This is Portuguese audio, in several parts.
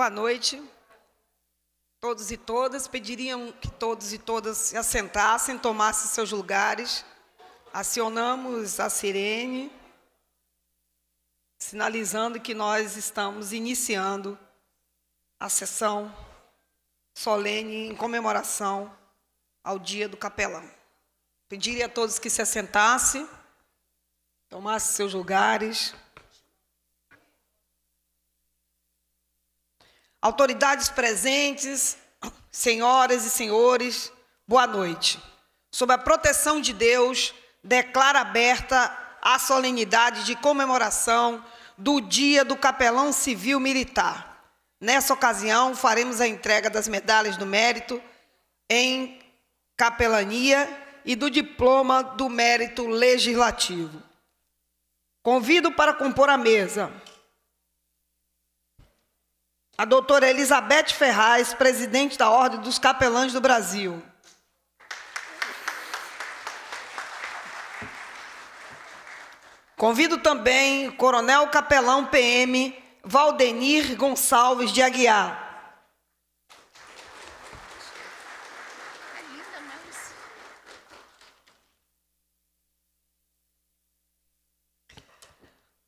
Boa noite. Todos e todas pediriam que todos e todas se assentassem, tomassem seus lugares. Acionamos a sirene, sinalizando que nós estamos iniciando a sessão solene em comemoração ao Dia do Capelão. Pediria a todos que se assentassem, tomassem seus lugares. Autoridades presentes, senhoras e senhores, boa noite. Sob a proteção de Deus, declaro aberta a solenidade de comemoração do Dia do Capelão Civil Militar. Nessa ocasião, faremos a entrega das medalhas do mérito em capelania e do diploma do mérito legislativo. Convido para compor a mesa a doutora Elizabeth Ferraz, presidente da Ordem dos Capelães do Brasil. Convido também o Coronel Capelão PM Valdenir Gonçalves de Aguiar.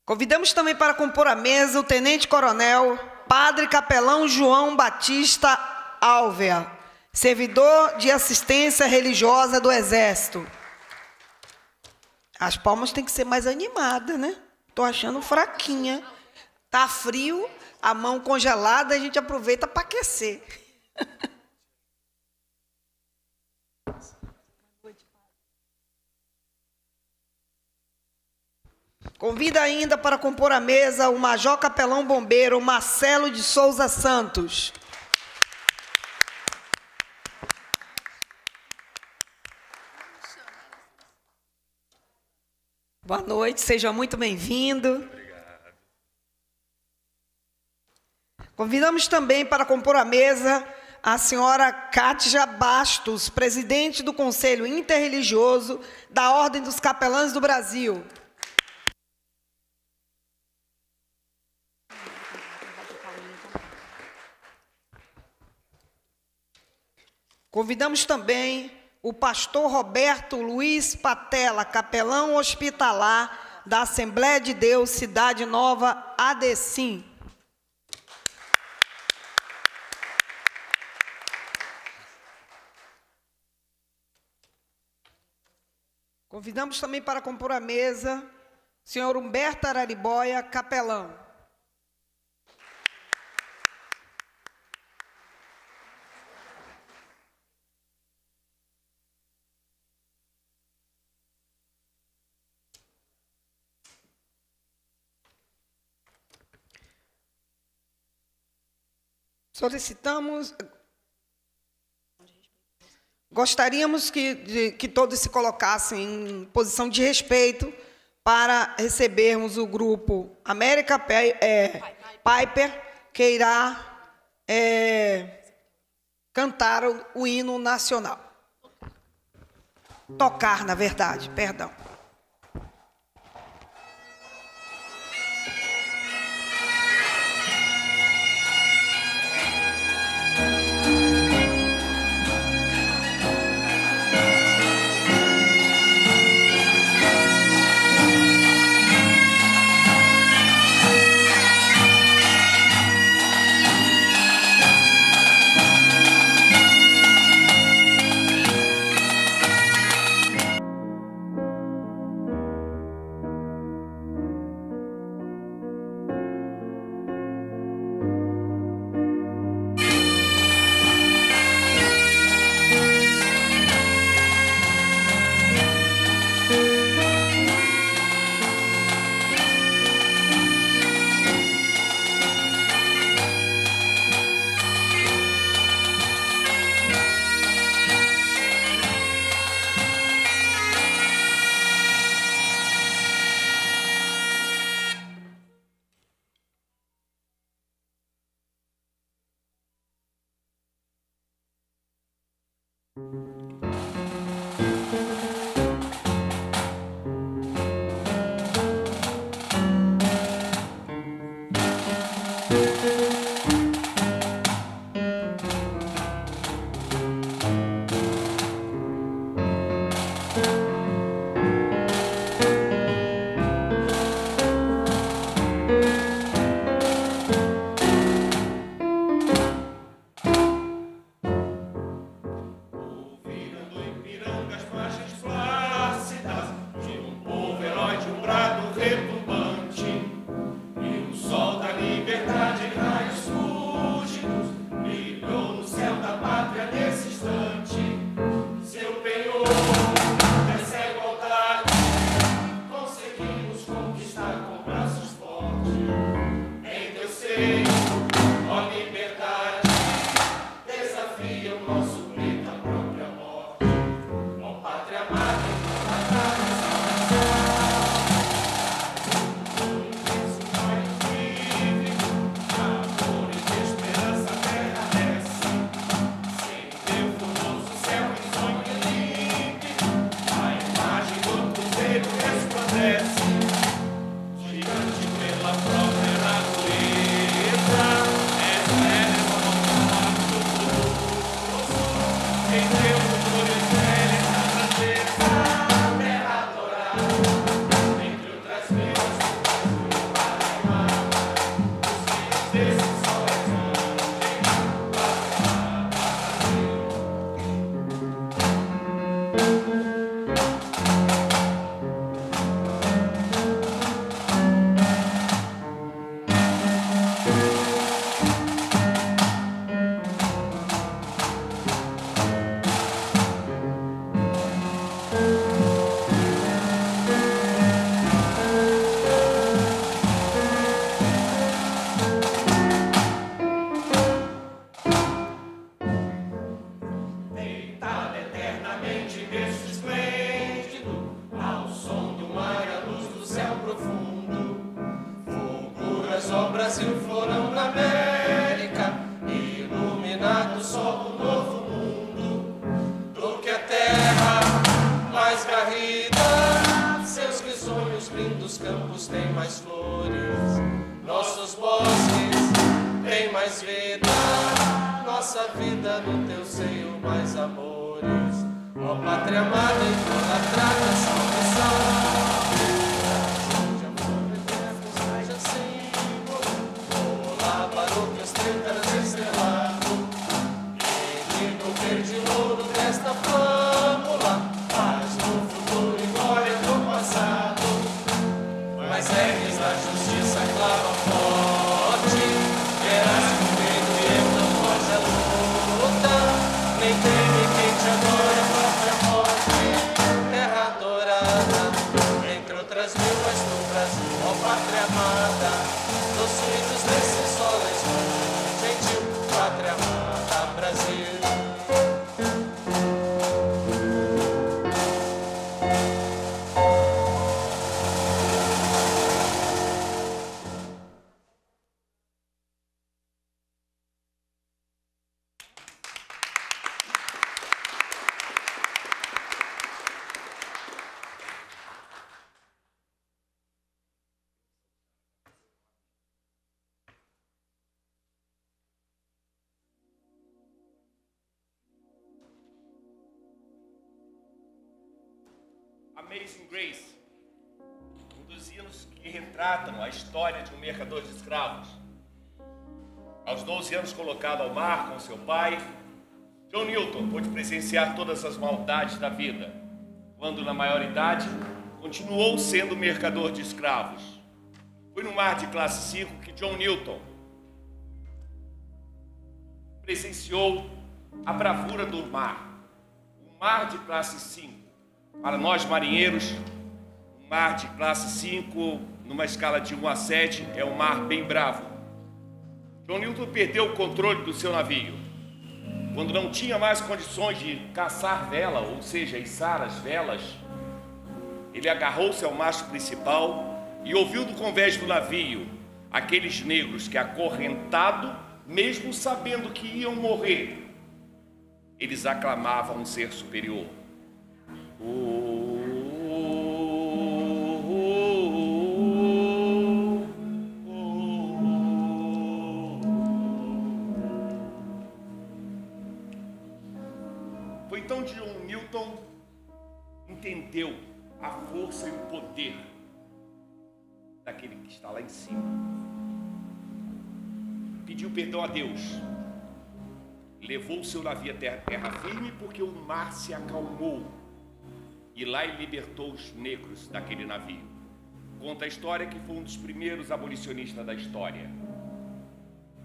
Convidamos também para compor a mesa o Tenente Coronel Padre Capelão João Batista Álvea, servidor de assistência religiosa do Exército. As palmas têm que ser mais animadas, né? Estou achando fraquinha. Tá frio, a mão congelada, a gente aproveita para aquecer. Convida ainda para compor a mesa o Major Capelão Bombeiro Marcelo de Souza Santos. Boa noite, seja muito bem-vindo. Convidamos também para compor a mesa a senhora Kátia Bastos, presidente do Conselho Interreligioso da Ordem dos Capelães do Brasil. Convidamos também o pastor Roberto Luiz Patela, capelão hospitalar da Assembleia de Deus Cidade Nova ADECIM. Convidamos também para compor a mesa o senhor Humberto Araribóia, capelão. Solicitamos. Gostaríamos que, de, que todos se colocassem em posição de respeito para recebermos o grupo América é, Piper, que irá é, cantar o, o hino nacional. Tocar, na verdade, perdão. se florão da terra. escravos. Aos 12 anos, colocado ao mar com seu pai, John Newton pôde presenciar todas as maldades da vida, quando, na maioridade, continuou sendo mercador de escravos. Foi no mar de classe 5 que John Newton presenciou a bravura do mar. O mar de classe 5. Para nós marinheiros, o mar de classe 5 numa escala de 1 a 7, é um mar bem bravo. John Newton perdeu o controle do seu navio. Quando não tinha mais condições de caçar vela, ou seja, içar as velas, ele agarrou-se ao mastro principal e ouviu do convés do navio aqueles negros que, acorrentado, mesmo sabendo que iam morrer, eles aclamavam um ser superior. O perdeu a força e o poder daquele que está lá em cima. Pediu perdão a Deus. Levou o seu navio até a terra firme porque o mar se acalmou. E lá ele libertou os negros daquele navio. Conta a história que foi um dos primeiros abolicionistas da história.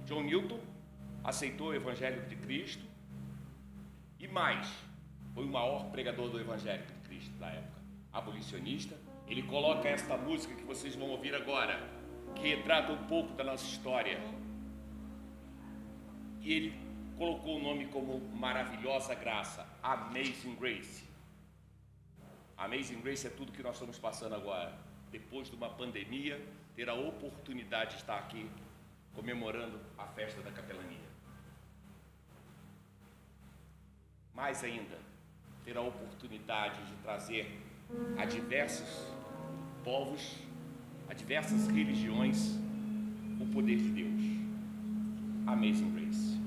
John Newton aceitou o Evangelho de Cristo e mais, foi o maior pregador do Evangelho da época, abolicionista, ele coloca esta música que vocês vão ouvir agora, que retrata um pouco da nossa história. E ele colocou o nome como Maravilhosa Graça, Amazing Grace. Amazing Grace é tudo que nós estamos passando agora. Depois de uma pandemia, ter a oportunidade de estar aqui comemorando a festa da capelania. Mais ainda, terá a oportunidade de trazer a diversos povos, a diversas religiões, o poder de Deus. Amazing Grace.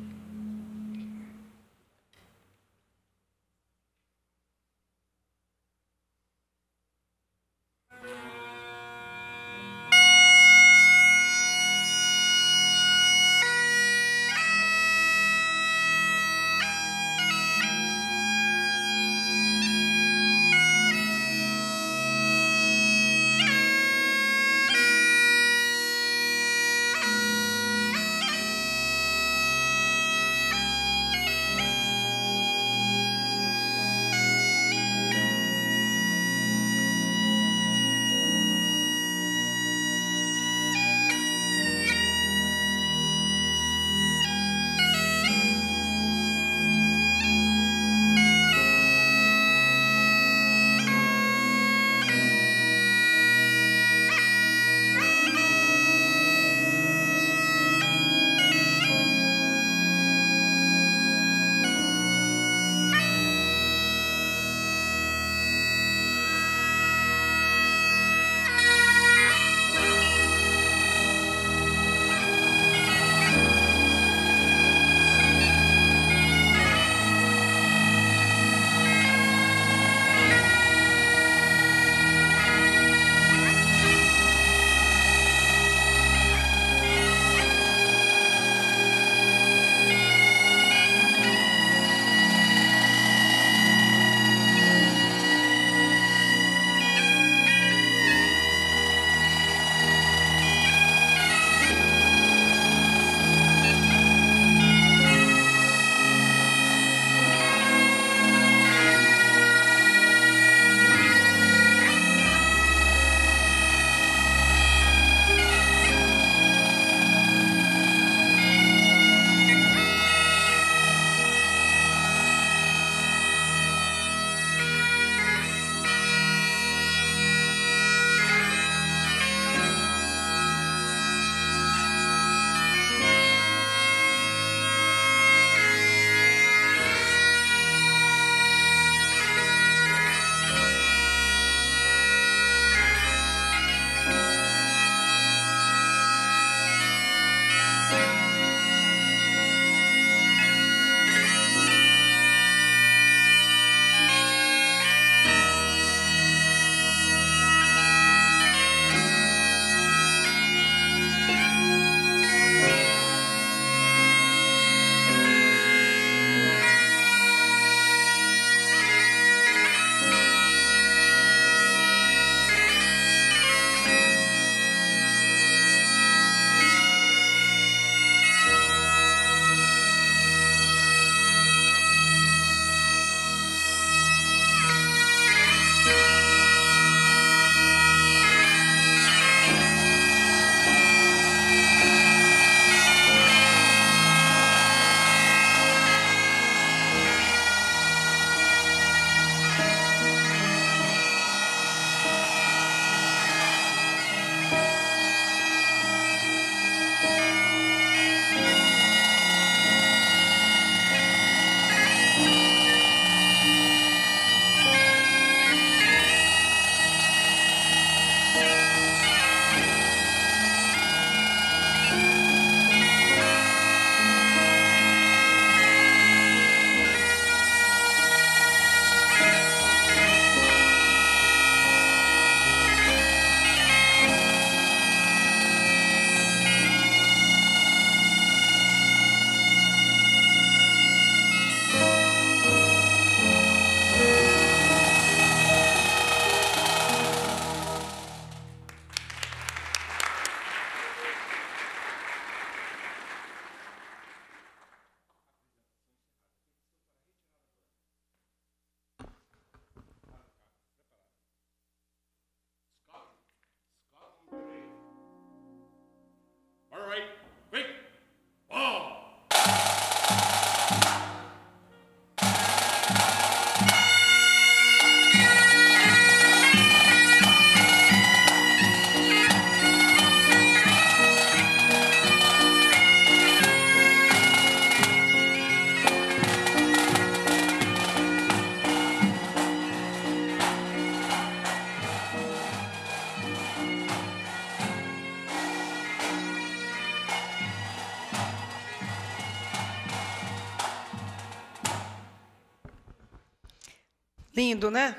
lindo, né?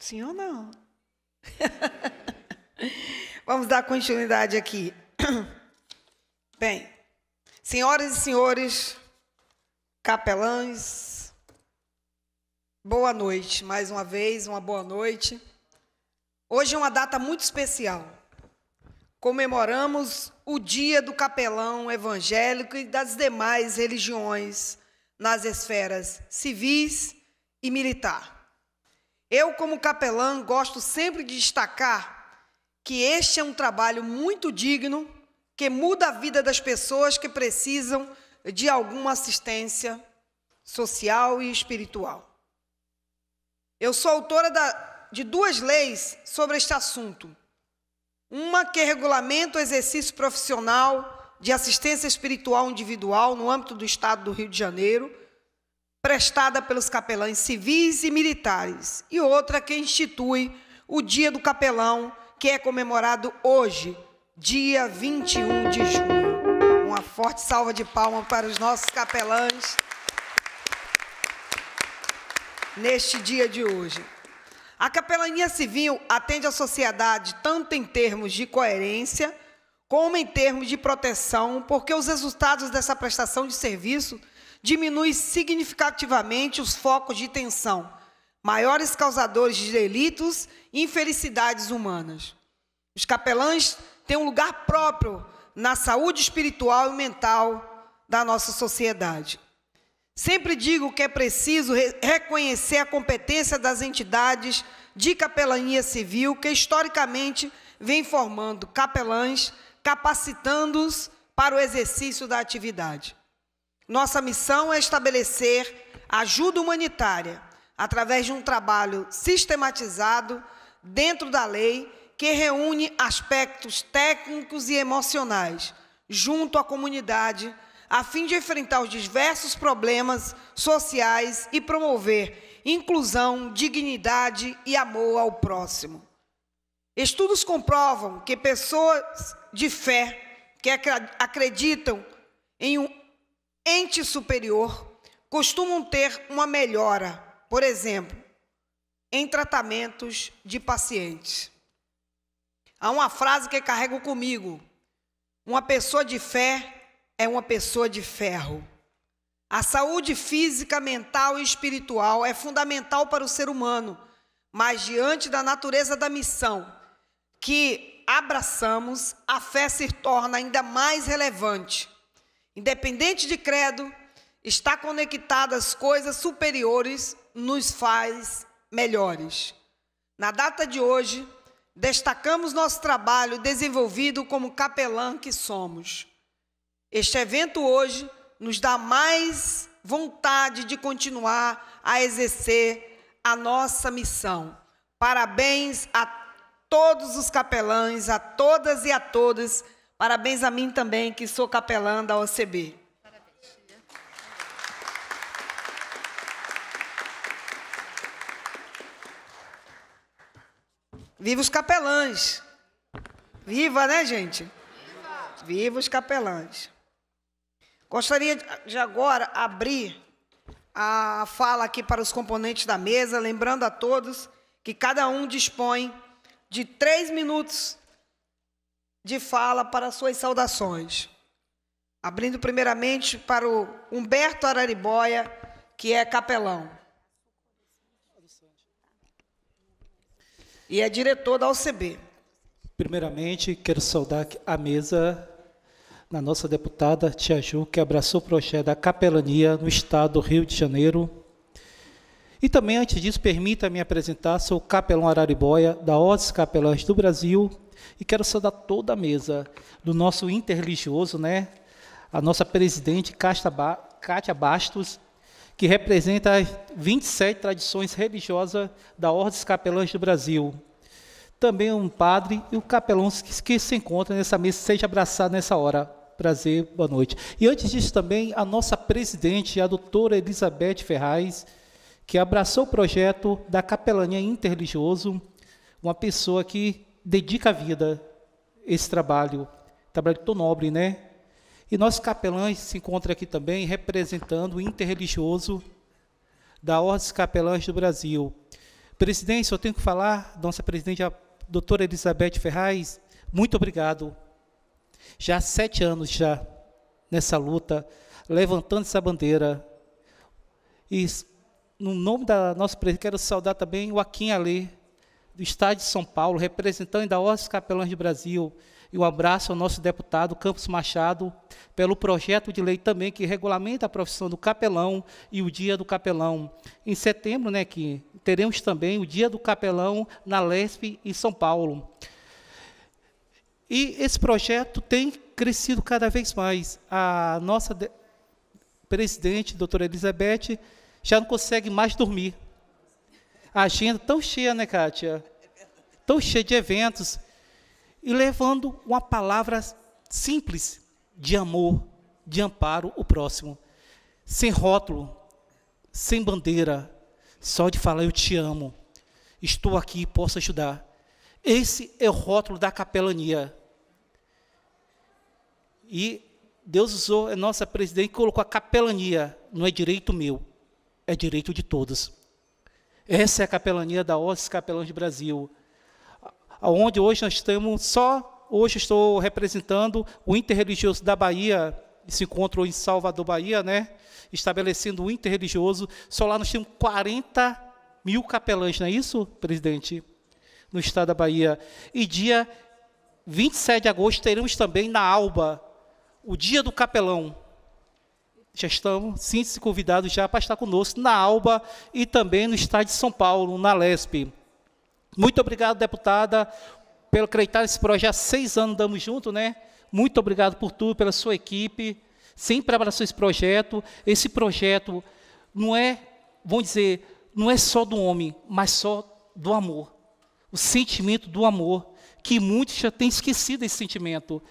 Sim ou não? Vamos dar continuidade aqui. Bem, senhoras e senhores, capelães, boa noite, mais uma vez, uma boa noite. Hoje é uma data muito especial. Comemoramos o Dia do Capelão Evangélico e das demais religiões nas esferas civis e militar. Eu, como capelã, gosto sempre de destacar que este é um trabalho muito digno, que muda a vida das pessoas que precisam de alguma assistência social e espiritual. Eu sou autora da, de duas leis sobre este assunto. Uma que regulamenta o exercício profissional de assistência espiritual individual no âmbito do Estado do Rio de Janeiro prestada pelos capelães civis e militares, e outra que institui o Dia do Capelão, que é comemorado hoje, dia 21 de junho. Uma forte salva de palmas para os nossos capelães neste dia de hoje. A capelania civil atende à sociedade tanto em termos de coerência como em termos de proteção, porque os resultados dessa prestação de serviço diminui significativamente os focos de tensão, maiores causadores de delitos e infelicidades humanas. Os capelães têm um lugar próprio na saúde espiritual e mental da nossa sociedade. Sempre digo que é preciso re reconhecer a competência das entidades de capelania civil que historicamente vem formando capelães, capacitando-os para o exercício da atividade. Nossa missão é estabelecer ajuda humanitária através de um trabalho sistematizado dentro da lei que reúne aspectos técnicos e emocionais junto à comunidade, a fim de enfrentar os diversos problemas sociais e promover inclusão, dignidade e amor ao próximo. Estudos comprovam que pessoas de fé que acreditam em um ente superior costumam ter uma melhora, por exemplo, em tratamentos de pacientes. Há uma frase que carrego comigo: uma pessoa de fé é uma pessoa de ferro. A saúde física, mental e espiritual é fundamental para o ser humano, mas diante da natureza da missão que abraçamos, a fé se torna ainda mais relevante independente de credo, estar conectado às coisas superiores nos faz melhores. Na data de hoje, destacamos nosso trabalho desenvolvido como capelã que somos. Este evento hoje nos dá mais vontade de continuar a exercer a nossa missão. Parabéns a todos os capelães, a todas e a todos Parabéns a mim também, que sou capelã da OCB. Parabéns, Viva os capelães. Viva, né, gente? Viva. Viva os capelães. Gostaria de agora abrir a fala aqui para os componentes da mesa, lembrando a todos que cada um dispõe de três minutos de fala para suas saudações. Abrindo primeiramente para o Humberto Araribóia, que é capelão. E é diretor da OCB. Primeiramente, quero saudar a mesa na nossa deputada Tia Ju, que abraçou o projeto da capelania no estado do Rio de Janeiro e também, antes disso, permita-me apresentar, sou Capelão Araribóia da Ordem Capelões do Brasil, e quero saudar toda a mesa do nosso interreligioso, né? a nossa presidente Cátia Bastos, que representa as 27 tradições religiosas da Ordem dos Capelães do Brasil. Também um padre e o capelão capelão que se encontra nessa mesa, seja abraçado nessa hora prazer, boa noite. E antes disso também, a nossa presidente, a doutora Elizabeth Ferraz, que abraçou o projeto da capelania interreligioso, uma pessoa que dedica a vida a esse trabalho, trabalho tão nobre, né? E nosso capelão se encontra aqui também representando o interreligioso da Ordem dos Capelães do Brasil. Presidente, eu tenho que falar, nossa presidente, a doutora Elizabeth Ferraz, muito obrigado. Já há sete anos já nessa luta, levantando essa bandeira. E no nome da nossa presença, quero saudar também o Aquim Ali, do Estado de São Paulo, representante da Ordem dos Capelães do Brasil, e um abraço ao nosso deputado Campos Machado, pelo projeto de lei também que regulamenta a profissão do capelão e o Dia do Capelão. Em setembro, né, que teremos também o Dia do Capelão na LESP em São Paulo. E esse projeto tem crescido cada vez mais. A nossa presidente, doutora Elizabeth, já não consegue mais dormir. A agenda é tão cheia, né, Kátia? Tão cheia de eventos. E levando uma palavra simples de amor, de amparo o próximo. Sem rótulo, sem bandeira, só de falar eu te amo, estou aqui, posso ajudar. Esse é o rótulo da capelania. E Deus usou a nossa presidente e colocou a capelania, não é direito meu, é direito de todos. Essa é a capelania da Ordem Capelães de Brasil, onde hoje nós temos só, hoje estou representando o interreligioso da Bahia, se encontrou em Salvador, Bahia, né? estabelecendo o interreligioso, só lá nós temos 40 mil capelães, não é isso, presidente? No estado da Bahia. E dia 27 de agosto teremos também na Alba, o dia do capelão, já estamos, sinta-se convidados já para estar conosco na Alba e também no estado de São Paulo, na LESP. Muito obrigado, deputada, pelo acreditar nesse projeto. Há seis anos damos junto, né? Muito obrigado por tudo, pela sua equipe. Sempre abraçou esse projeto. Esse projeto não é, vamos dizer, não é só do homem, mas só do amor. O sentimento do amor, que muitos já têm esquecido esse sentimento.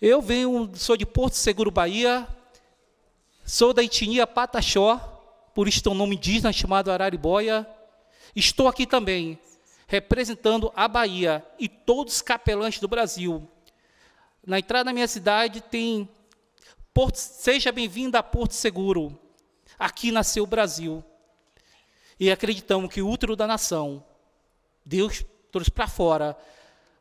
Eu venho, sou de Porto Seguro, Bahia, Sou da etnia Pataxó, por isso tem um nome indígena chamado Arariboia. Estou aqui também, representando a Bahia e todos os capelães do Brasil. Na entrada da minha cidade tem Porto, seja bem-vindo a Porto Seguro. Aqui nasceu o Brasil. E acreditamos que o útero da nação, Deus trouxe para fora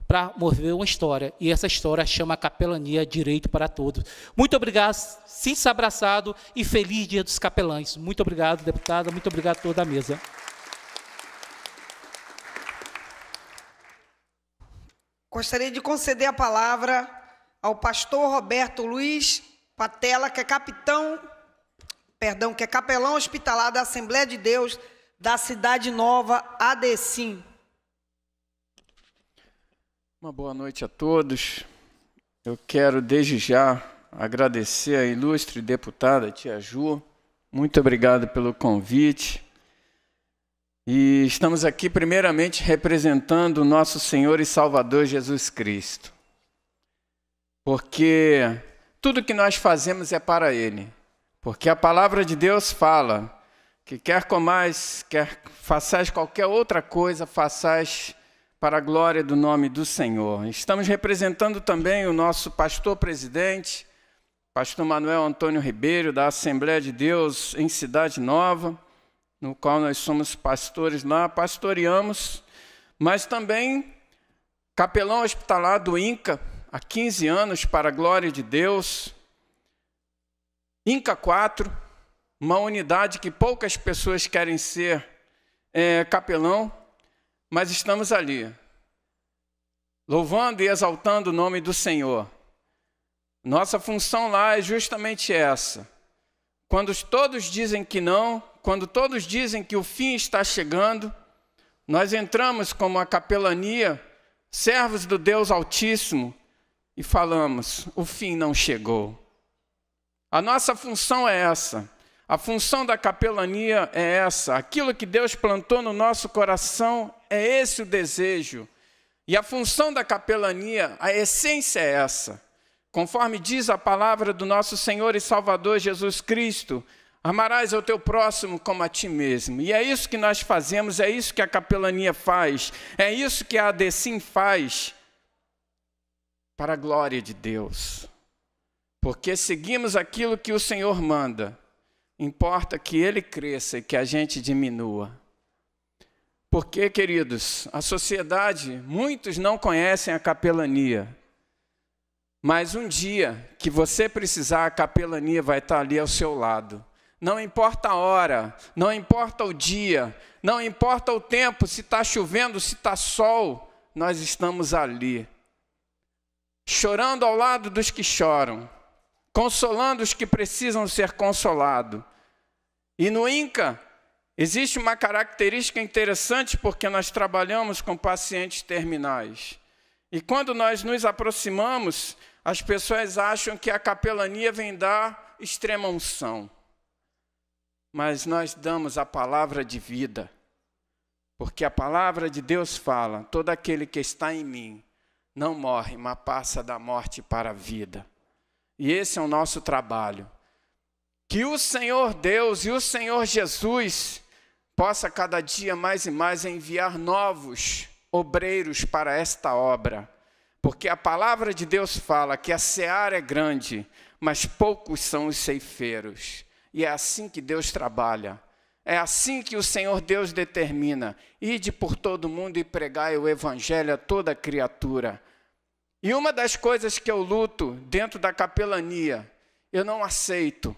para mover uma história. E essa história chama Capelania Direito para Todos. Muito obrigado, sinta abraçado e feliz Dia dos Capelães. Muito obrigado, deputada. Muito obrigado a toda a mesa. Gostaria de conceder a palavra ao pastor Roberto Luiz Patela, que é capitão, perdão, que é capelão hospitalar da Assembleia de Deus da Cidade Nova, ADCIM. Uma boa noite a todos. Eu quero desde já agradecer à ilustre deputada Tia Ju. Muito obrigado pelo convite. E estamos aqui primeiramente representando o nosso Senhor e Salvador Jesus Cristo. Porque tudo que nós fazemos é para ele. Porque a palavra de Deus fala que quer comais, quer façais qualquer outra coisa, façais para a glória do nome do Senhor. Estamos representando também o nosso pastor presidente, pastor Manuel Antônio Ribeiro, da Assembleia de Deus em Cidade Nova, no qual nós somos pastores lá, pastoreamos, mas também capelão hospitalar do INCA há 15 anos, para a glória de Deus. INCA 4, uma unidade que poucas pessoas querem ser é, capelão, mas estamos ali, louvando e exaltando o nome do Senhor. Nossa função lá é justamente essa. Quando todos dizem que não, quando todos dizem que o fim está chegando, nós entramos como a capelania, servos do Deus Altíssimo, e falamos: o fim não chegou. A nossa função é essa. A função da capelania é essa. Aquilo que Deus plantou no nosso coração é esse o desejo. E a função da capelania, a essência é essa. Conforme diz a palavra do nosso Senhor e Salvador Jesus Cristo, amarás ao teu próximo como a ti mesmo. E é isso que nós fazemos, é isso que a capelania faz, é isso que a ADECIM faz para a glória de Deus. Porque seguimos aquilo que o Senhor manda. Importa que ele cresça e que a gente diminua. Porque, queridos, a sociedade, muitos não conhecem a capelania. Mas um dia que você precisar, a capelania vai estar ali ao seu lado. Não importa a hora, não importa o dia, não importa o tempo, se está chovendo, se está sol, nós estamos ali. Chorando ao lado dos que choram, consolando os que precisam ser consolados. E no Inca, Existe uma característica interessante porque nós trabalhamos com pacientes terminais. E quando nós nos aproximamos, as pessoas acham que a capelania vem dar extrema unção. Mas nós damos a palavra de vida. Porque a palavra de Deus fala: todo aquele que está em mim não morre, mas passa da morte para a vida. E esse é o nosso trabalho. Que o Senhor Deus e o Senhor Jesus possa cada dia mais e mais enviar novos obreiros para esta obra. Porque a palavra de Deus fala que a seara é grande, mas poucos são os ceifeiros. E é assim que Deus trabalha. É assim que o Senhor Deus determina: ide por todo mundo e pregai o evangelho a toda criatura. E uma das coisas que eu luto dentro da capelania, eu não aceito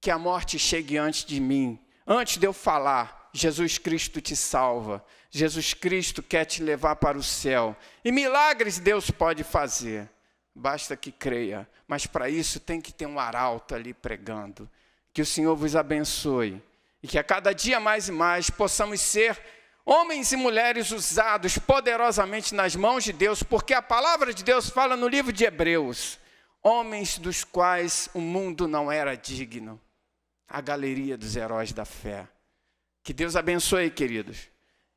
que a morte chegue antes de mim, Antes de eu falar, Jesus Cristo te salva, Jesus Cristo quer te levar para o céu. E milagres Deus pode fazer, basta que creia. Mas para isso tem que ter um arauto ali pregando. Que o Senhor vos abençoe e que a cada dia mais e mais possamos ser homens e mulheres usados poderosamente nas mãos de Deus, porque a palavra de Deus fala no livro de Hebreus: homens dos quais o mundo não era digno a galeria dos heróis da fé. Que Deus abençoe, queridos.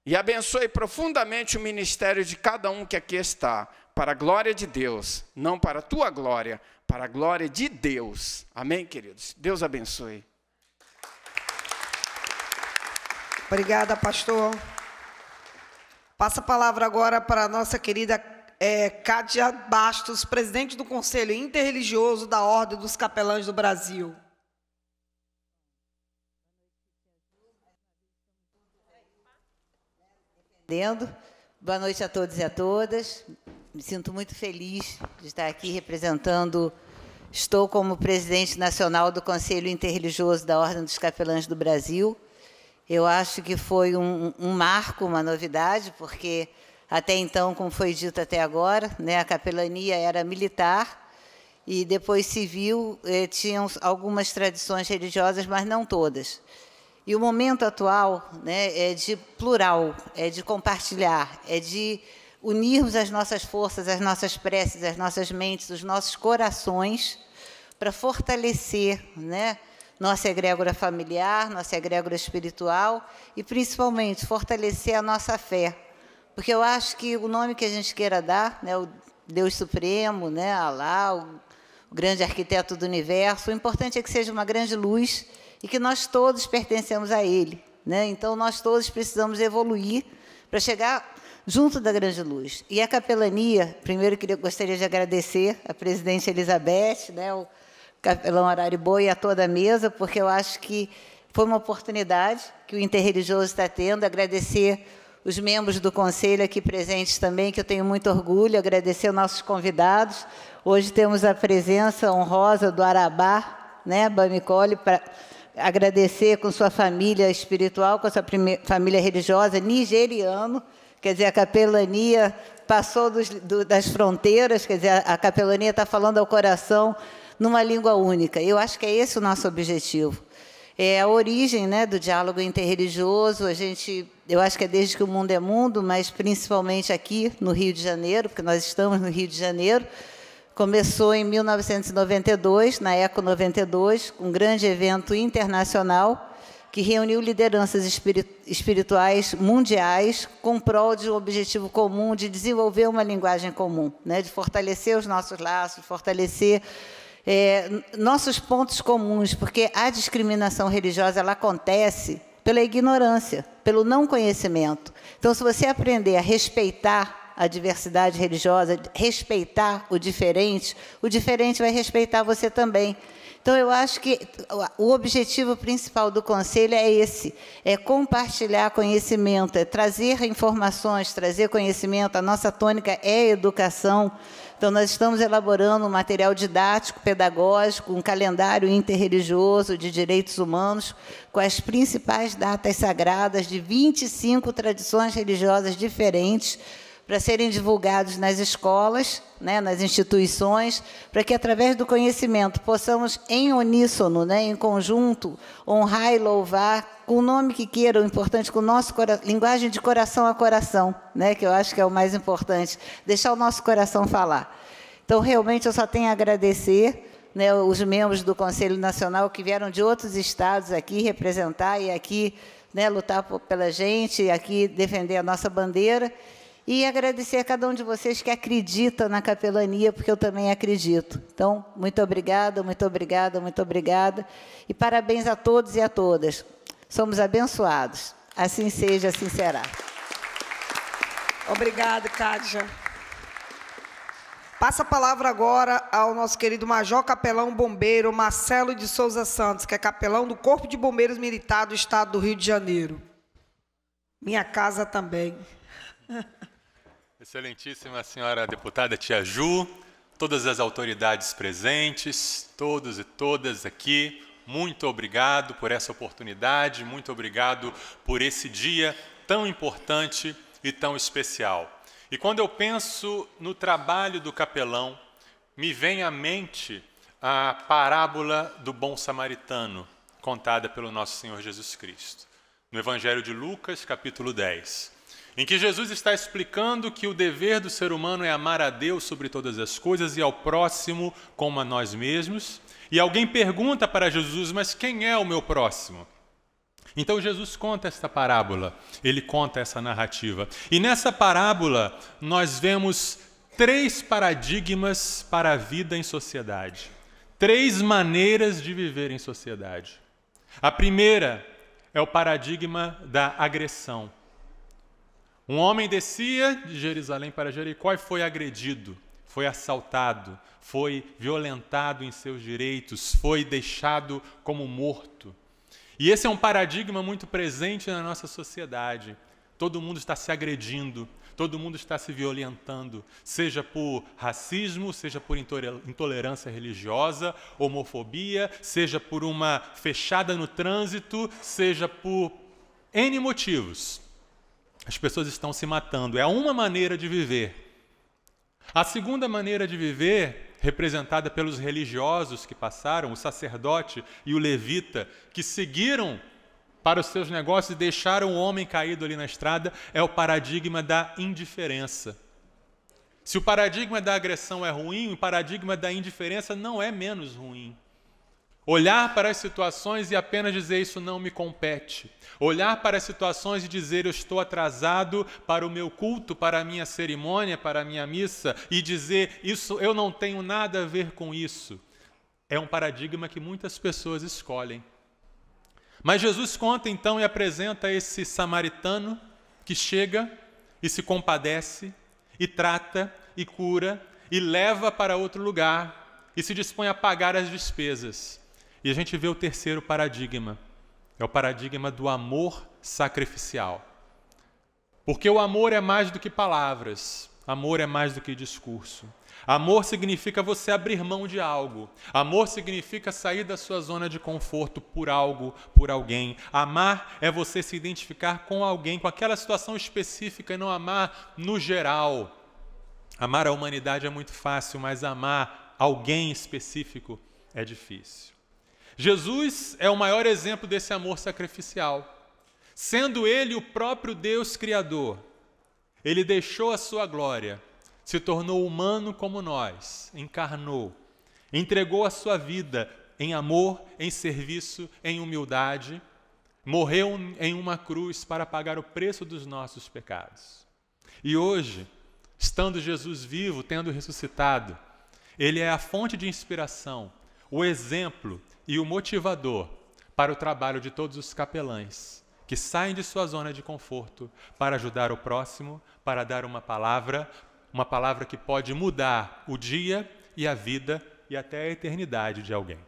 E abençoe profundamente o ministério de cada um que aqui está, para a glória de Deus, não para a tua glória, para a glória de Deus. Amém, queridos? Deus abençoe. Obrigada, pastor. Passa a palavra agora para a nossa querida é, Bastos, presidente do Conselho Interreligioso da Ordem dos Capelães do Brasil. Dendo. Boa noite a todos e a todas. Me sinto muito feliz de estar aqui representando. Estou como presidente nacional do Conselho Interreligioso da Ordem dos Capelães do Brasil. Eu acho que foi um, um marco, uma novidade, porque até então, como foi dito até agora, né, a capelania era militar e depois civil, eh, tinham algumas tradições religiosas, mas não todas. E o momento atual né, é de plural, é de compartilhar, é de unirmos as nossas forças, as nossas preces, as nossas mentes, os nossos corações para fortalecer né, nossa egrégora familiar, nossa egrégora espiritual e, principalmente, fortalecer a nossa fé. Porque eu acho que o nome que a gente queira dar, né, o Deus Supremo, né, Alá, o grande arquiteto do universo, o importante é que seja uma grande luz e que nós todos pertencemos a Ele. Né? Então, nós todos precisamos evoluir para chegar junto da grande luz. E a capelania, primeiro queria, gostaria de agradecer a presidente Elizabeth, né, o capelão Araribo e a toda a mesa, porque eu acho que foi uma oportunidade que o interreligioso está tendo, agradecer os membros do conselho aqui presentes também, que eu tenho muito orgulho, agradecer os nossos convidados. Hoje temos a presença honrosa do Arabá, né, Bamicoli, para agradecer com sua família espiritual, com a sua família religiosa, nigeriano, quer dizer, a capelania passou dos, do, das fronteiras, quer dizer, a, a capelania está falando ao coração numa língua única. Eu acho que é esse o nosso objetivo. É a origem né, do diálogo interreligioso, a gente, eu acho que é desde que o mundo é mundo, mas principalmente aqui no Rio de Janeiro, porque nós estamos no Rio de Janeiro, Começou em 1992, na Eco 92, um grande evento internacional que reuniu lideranças espirituais mundiais com prol de um objetivo comum de desenvolver uma linguagem comum, né? de fortalecer os nossos laços, fortalecer é, nossos pontos comuns, porque a discriminação religiosa ela acontece pela ignorância, pelo não conhecimento. Então, se você aprender a respeitar a diversidade religiosa, respeitar o diferente, o diferente vai respeitar você também. Então, eu acho que o objetivo principal do conselho é esse: é compartilhar conhecimento, é trazer informações, trazer conhecimento. A nossa tônica é educação. Então, nós estamos elaborando um material didático, pedagógico, um calendário interreligioso de direitos humanos, com as principais datas sagradas de 25 tradições religiosas diferentes para serem divulgados nas escolas, né, nas instituições, para que através do conhecimento possamos, em uníssono, né, em conjunto, honrar e louvar com o nome que queiram, importante, com o nosso linguagem de coração a coração, né, que eu acho que é o mais importante, deixar o nosso coração falar. Então, realmente, eu só tenho a agradecer. Né, os membros do Conselho Nacional que vieram de outros estados aqui representar e aqui né, lutar pela gente, aqui defender a nossa bandeira. E agradecer a cada um de vocês que acredita na capelania, porque eu também acredito. Então, muito obrigada, muito obrigada, muito obrigada. E parabéns a todos e a todas. Somos abençoados. Assim seja, assim será. Obrigada, Cátia. Passa a palavra agora ao nosso querido Major Capelão Bombeiro Marcelo de Souza Santos, que é capelão do Corpo de Bombeiros Militar do Estado do Rio de Janeiro. Minha casa também. Excelentíssima senhora deputada Tia Ju, todas as autoridades presentes, todos e todas aqui, muito obrigado por essa oportunidade, muito obrigado por esse dia tão importante e tão especial. E quando eu penso no trabalho do capelão, me vem à mente a parábola do bom samaritano, contada pelo nosso Senhor Jesus Cristo, no Evangelho de Lucas, capítulo 10 em que Jesus está explicando que o dever do ser humano é amar a Deus sobre todas as coisas e ao próximo como a nós mesmos. E alguém pergunta para Jesus: Mas quem é o meu próximo? Então Jesus conta esta parábola, ele conta essa narrativa. E nessa parábola nós vemos três paradigmas para a vida em sociedade, três maneiras de viver em sociedade. A primeira é o paradigma da agressão. Um homem descia de Jerusalém para Jericó e foi agredido, foi assaltado, foi violentado em seus direitos, foi deixado como morto. E esse é um paradigma muito presente na nossa sociedade. Todo mundo está se agredindo, todo mundo está se violentando, seja por racismo, seja por intolerância religiosa, homofobia, seja por uma fechada no trânsito, seja por N motivos. As pessoas estão se matando. É uma maneira de viver. A segunda maneira de viver, representada pelos religiosos que passaram, o sacerdote e o levita, que seguiram para os seus negócios e deixaram o homem caído ali na estrada, é o paradigma da indiferença. Se o paradigma da agressão é ruim, o paradigma da indiferença não é menos ruim. Olhar para as situações e apenas dizer isso não me compete. Olhar para as situações e dizer eu estou atrasado para o meu culto, para a minha cerimônia, para a minha missa e dizer isso eu não tenho nada a ver com isso. É um paradigma que muitas pessoas escolhem. Mas Jesus conta então e apresenta esse samaritano que chega e se compadece e trata e cura e leva para outro lugar e se dispõe a pagar as despesas. E a gente vê o terceiro paradigma. É o paradigma do amor sacrificial. Porque o amor é mais do que palavras, amor é mais do que discurso. Amor significa você abrir mão de algo. Amor significa sair da sua zona de conforto por algo, por alguém. Amar é você se identificar com alguém, com aquela situação específica e não amar no geral. Amar a humanidade é muito fácil, mas amar alguém específico é difícil. Jesus é o maior exemplo desse amor sacrificial. Sendo ele o próprio Deus Criador, ele deixou a sua glória, se tornou humano como nós, encarnou, entregou a sua vida em amor, em serviço, em humildade, morreu em uma cruz para pagar o preço dos nossos pecados. E hoje, estando Jesus vivo, tendo ressuscitado, ele é a fonte de inspiração, o exemplo e o motivador para o trabalho de todos os capelães que saem de sua zona de conforto para ajudar o próximo, para dar uma palavra, uma palavra que pode mudar o dia e a vida e até a eternidade de alguém.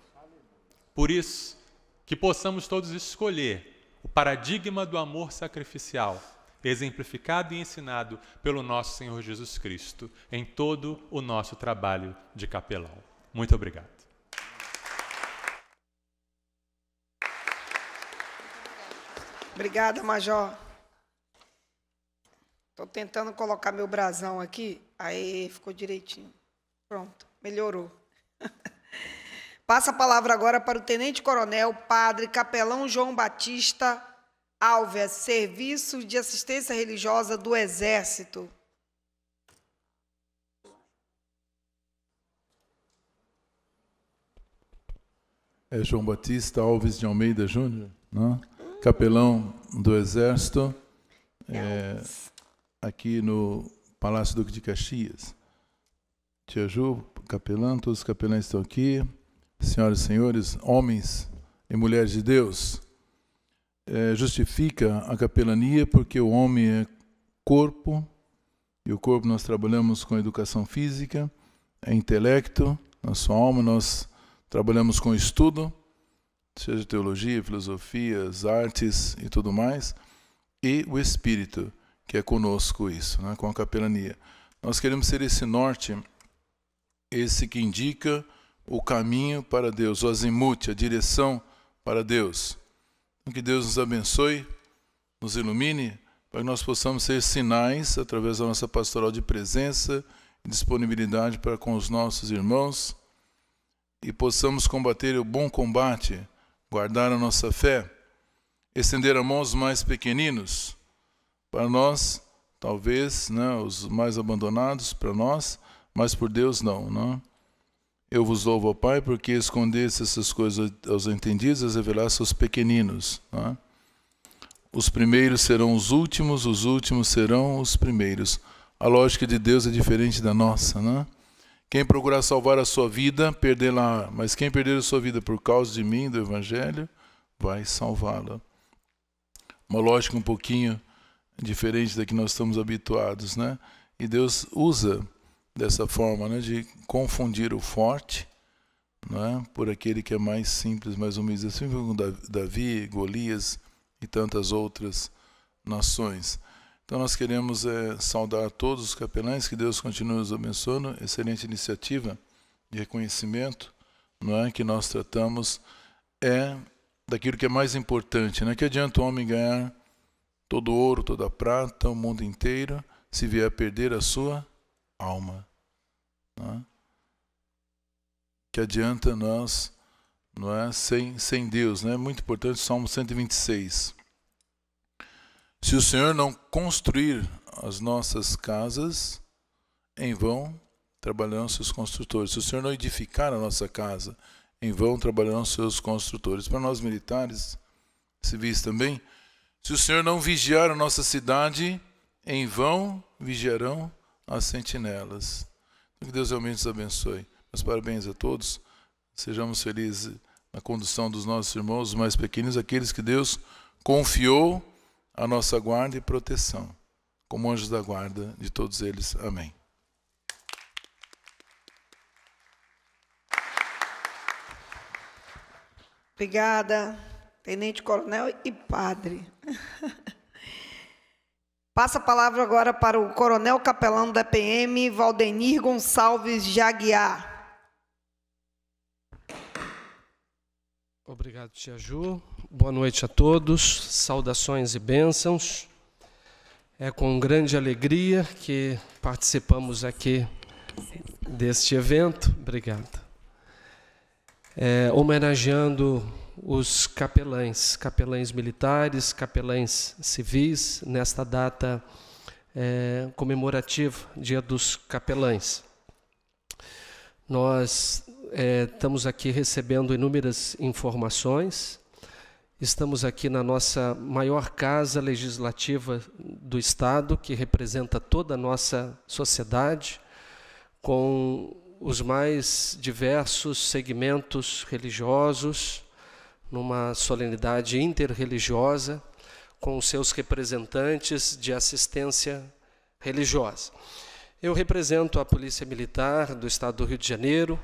Por isso, que possamos todos escolher o paradigma do amor sacrificial, exemplificado e ensinado pelo nosso Senhor Jesus Cristo em todo o nosso trabalho de capelão. Muito obrigado. Obrigada, Major. Estou tentando colocar meu brasão aqui, aí ficou direitinho. Pronto, melhorou. Passa a palavra agora para o Tenente Coronel Padre Capelão João Batista Alves, Serviço de Assistência Religiosa do Exército. É João Batista Alves de Almeida Júnior, não? Né? capelão do Exército, é, aqui no Palácio Duque de Caxias. Tia Ju, Capelão. todos os capelães estão aqui. Senhoras e senhores, homens e mulheres de Deus, é, justifica a capelania porque o homem é corpo, e o corpo nós trabalhamos com educação física, é intelecto, na sua alma nós trabalhamos com estudo, seja de teologia, filosofias, artes e tudo mais, e o Espírito, que é conosco isso, né, com a capelania. Nós queremos ser esse norte, esse que indica o caminho para Deus, o azimuth, a direção para Deus. Que Deus nos abençoe, nos ilumine, para que nós possamos ser sinais através da nossa pastoral de presença e disponibilidade para com os nossos irmãos e possamos combater o bom combate guardar a nossa fé, estender a mão aos mais pequeninos, para nós, talvez, né, os mais abandonados, para nós, mas por Deus não, não. Né? Eu vos louvo, ó Pai, porque escondeste essas coisas aos entendidos, as revelaste aos pequeninos. Né? Os primeiros serão os últimos, os últimos serão os primeiros. A lógica de Deus é diferente da nossa, não? Né? Quem procurar salvar a sua vida, perdê-la. Mas quem perder a sua vida por causa de mim, do Evangelho, vai salvá-la. Uma lógica um pouquinho diferente da que nós estamos habituados, né? E Deus usa dessa forma, né? De confundir o forte, né? Por aquele que é mais simples, mais humilde. Assim como Davi, Golias e tantas outras nações. Então nós queremos é, saudar todos os capelães, que Deus continue nos abençoando, excelente iniciativa de reconhecimento, não é que nós tratamos é daquilo que é mais importante, é Que adianta o homem ganhar todo o ouro, toda a prata, o mundo inteiro, se vier a perder a sua alma. É? Que adianta nós, não é, sem, sem Deus, é Muito importante, Salmo 126. Se o Senhor não construir as nossas casas, em vão trabalharão seus construtores. Se o Senhor não edificar a nossa casa, em vão trabalharão seus construtores. Para nós militares, civis também, se o Senhor não vigiar a nossa cidade, em vão vigiarão as sentinelas. Então, que Deus realmente os abençoe. Meus parabéns a todos. Sejamos felizes na condução dos nossos irmãos mais pequenos, aqueles que Deus confiou a nossa guarda e proteção, como anjos da guarda de todos eles. Amém. Obrigada, Tenente Coronel e Padre. Passa a palavra agora para o Coronel Capelão da PM, Valdenir Gonçalves Jaguiar. Obrigado, Tia Ju. Boa noite a todos, saudações e bênçãos. É com grande alegria que participamos aqui deste evento. Obrigado. É, homenageando os capelães, capelães militares, capelães civis, nesta data é, comemorativa, Dia dos Capelães. Nós é, estamos aqui recebendo inúmeras informações Estamos aqui na nossa maior casa legislativa do Estado, que representa toda a nossa sociedade, com os mais diversos segmentos religiosos, numa solenidade interreligiosa, com seus representantes de assistência religiosa. Eu represento a Polícia Militar do Estado do Rio de Janeiro,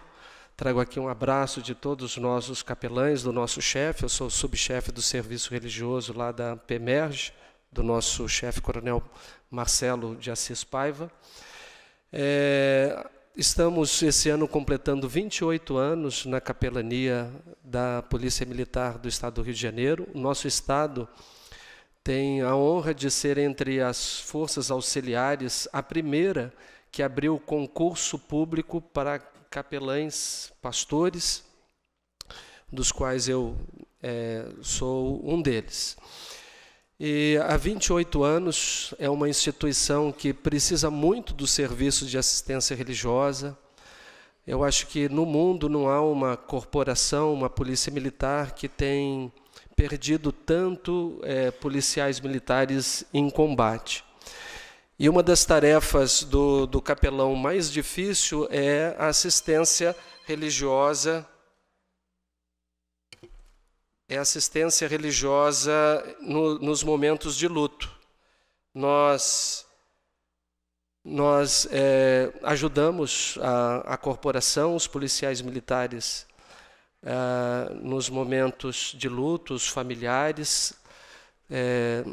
Trago aqui um abraço de todos nós, os capelães, do nosso chefe. Eu sou subchefe do serviço religioso lá da PEMERG, do nosso chefe coronel Marcelo de Assis Paiva. É, estamos esse ano completando 28 anos na capelania da Polícia Militar do Estado do Rio de Janeiro. O nosso estado tem a honra de ser entre as forças auxiliares a primeira que abriu concurso público para capelães, pastores, dos quais eu é, sou um deles. E há 28 anos é uma instituição que precisa muito do serviço de assistência religiosa. Eu acho que no mundo não há uma corporação, uma polícia militar que tem perdido tanto é, policiais militares em combate. E uma das tarefas do, do capelão mais difícil é a assistência religiosa é assistência religiosa no, nos momentos de luto. Nós nós é, ajudamos a, a, corporação, os policiais militares, é, nos momentos de luto, os familiares, é,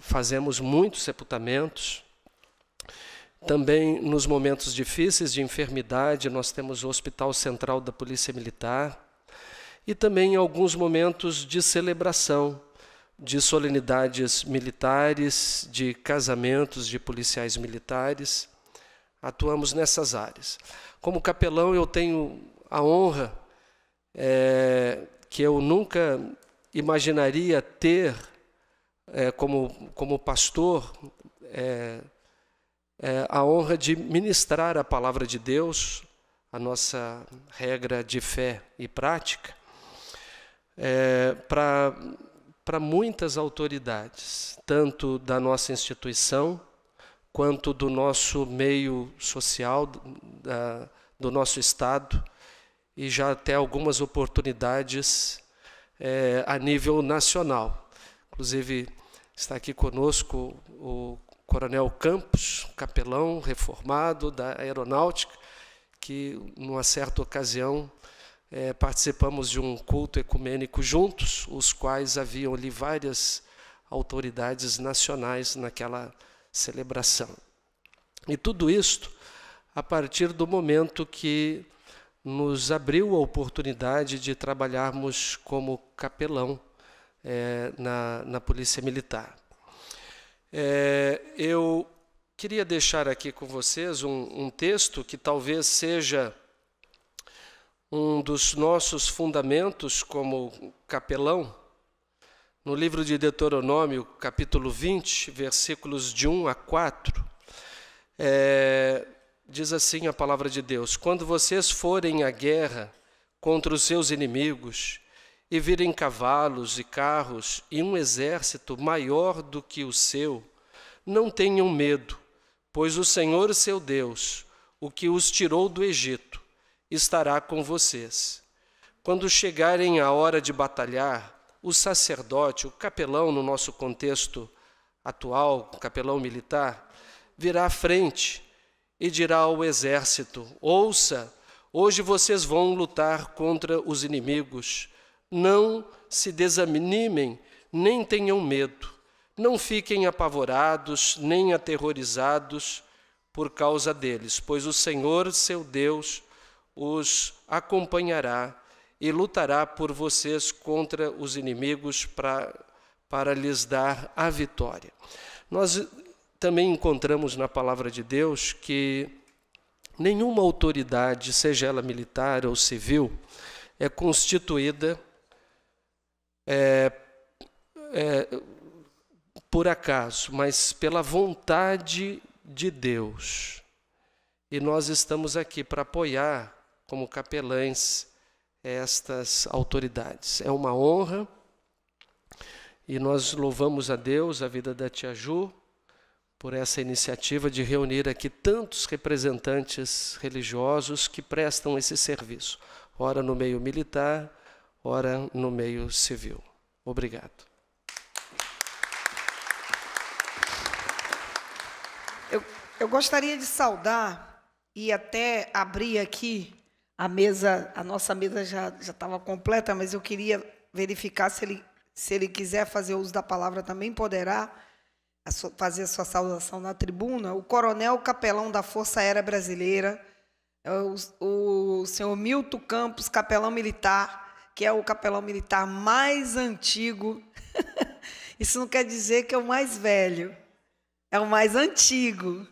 fazemos muitos sepultamentos. Também nos momentos difíceis de enfermidade, nós temos o Hospital Central da Polícia Militar e também em alguns momentos de celebração, de solenidades militares, de casamentos de policiais militares. Atuamos nessas áreas. Como capelão, eu tenho a honra é, que eu nunca imaginaria ter é, como, como pastor. É, é, a honra de ministrar a palavra de Deus, a nossa regra de fé e prática, é, para muitas autoridades, tanto da nossa instituição, quanto do nosso meio social, da, do nosso Estado, e já até algumas oportunidades é, a nível nacional. Inclusive, está aqui conosco o Coronel Campos, capelão reformado da aeronáutica, que numa certa ocasião é, participamos de um culto ecumênico juntos, os quais haviam ali várias autoridades nacionais naquela celebração. E tudo isto a partir do momento que nos abriu a oportunidade de trabalharmos como capelão é, na, na Polícia Militar. É, eu queria deixar aqui com vocês um, um texto que talvez seja um dos nossos fundamentos como capelão, no livro de Deuteronômio, capítulo 20, versículos de 1 a 4, é, diz assim a palavra de Deus: Quando vocês forem à guerra contra os seus inimigos e virem cavalos e carros e um exército maior do que o seu, não tenham medo, pois o Senhor seu Deus, o que os tirou do Egito, estará com vocês. Quando chegarem a hora de batalhar, o sacerdote, o capelão no nosso contexto atual, capelão militar, virá à frente e dirá ao exército: Ouça, hoje vocês vão lutar contra os inimigos não se desanimem, nem tenham medo. Não fiquem apavorados, nem aterrorizados por causa deles, pois o Senhor, seu Deus, os acompanhará e lutará por vocês contra os inimigos pra, para lhes dar a vitória. Nós também encontramos na palavra de Deus que nenhuma autoridade, seja ela militar ou civil, é constituída é, é, por acaso, mas pela vontade de Deus. E nós estamos aqui para apoiar, como capelães, estas autoridades. É uma honra e nós louvamos a Deus, a vida da Tia Ju, por essa iniciativa de reunir aqui tantos representantes religiosos que prestam esse serviço, ora no meio militar, ora no meio civil. Obrigado. Eu, eu gostaria de saudar e até abrir aqui a mesa, a nossa mesa já estava completa, mas eu queria verificar se ele, se ele quiser fazer uso da palavra também poderá a sua, fazer a sua saudação na tribuna. O coronel capelão da Força Aérea Brasileira, é o, o senhor Milton Campos, capelão militar, que é o capelão militar mais antigo. Isso não quer dizer que é o mais velho, é o mais antigo.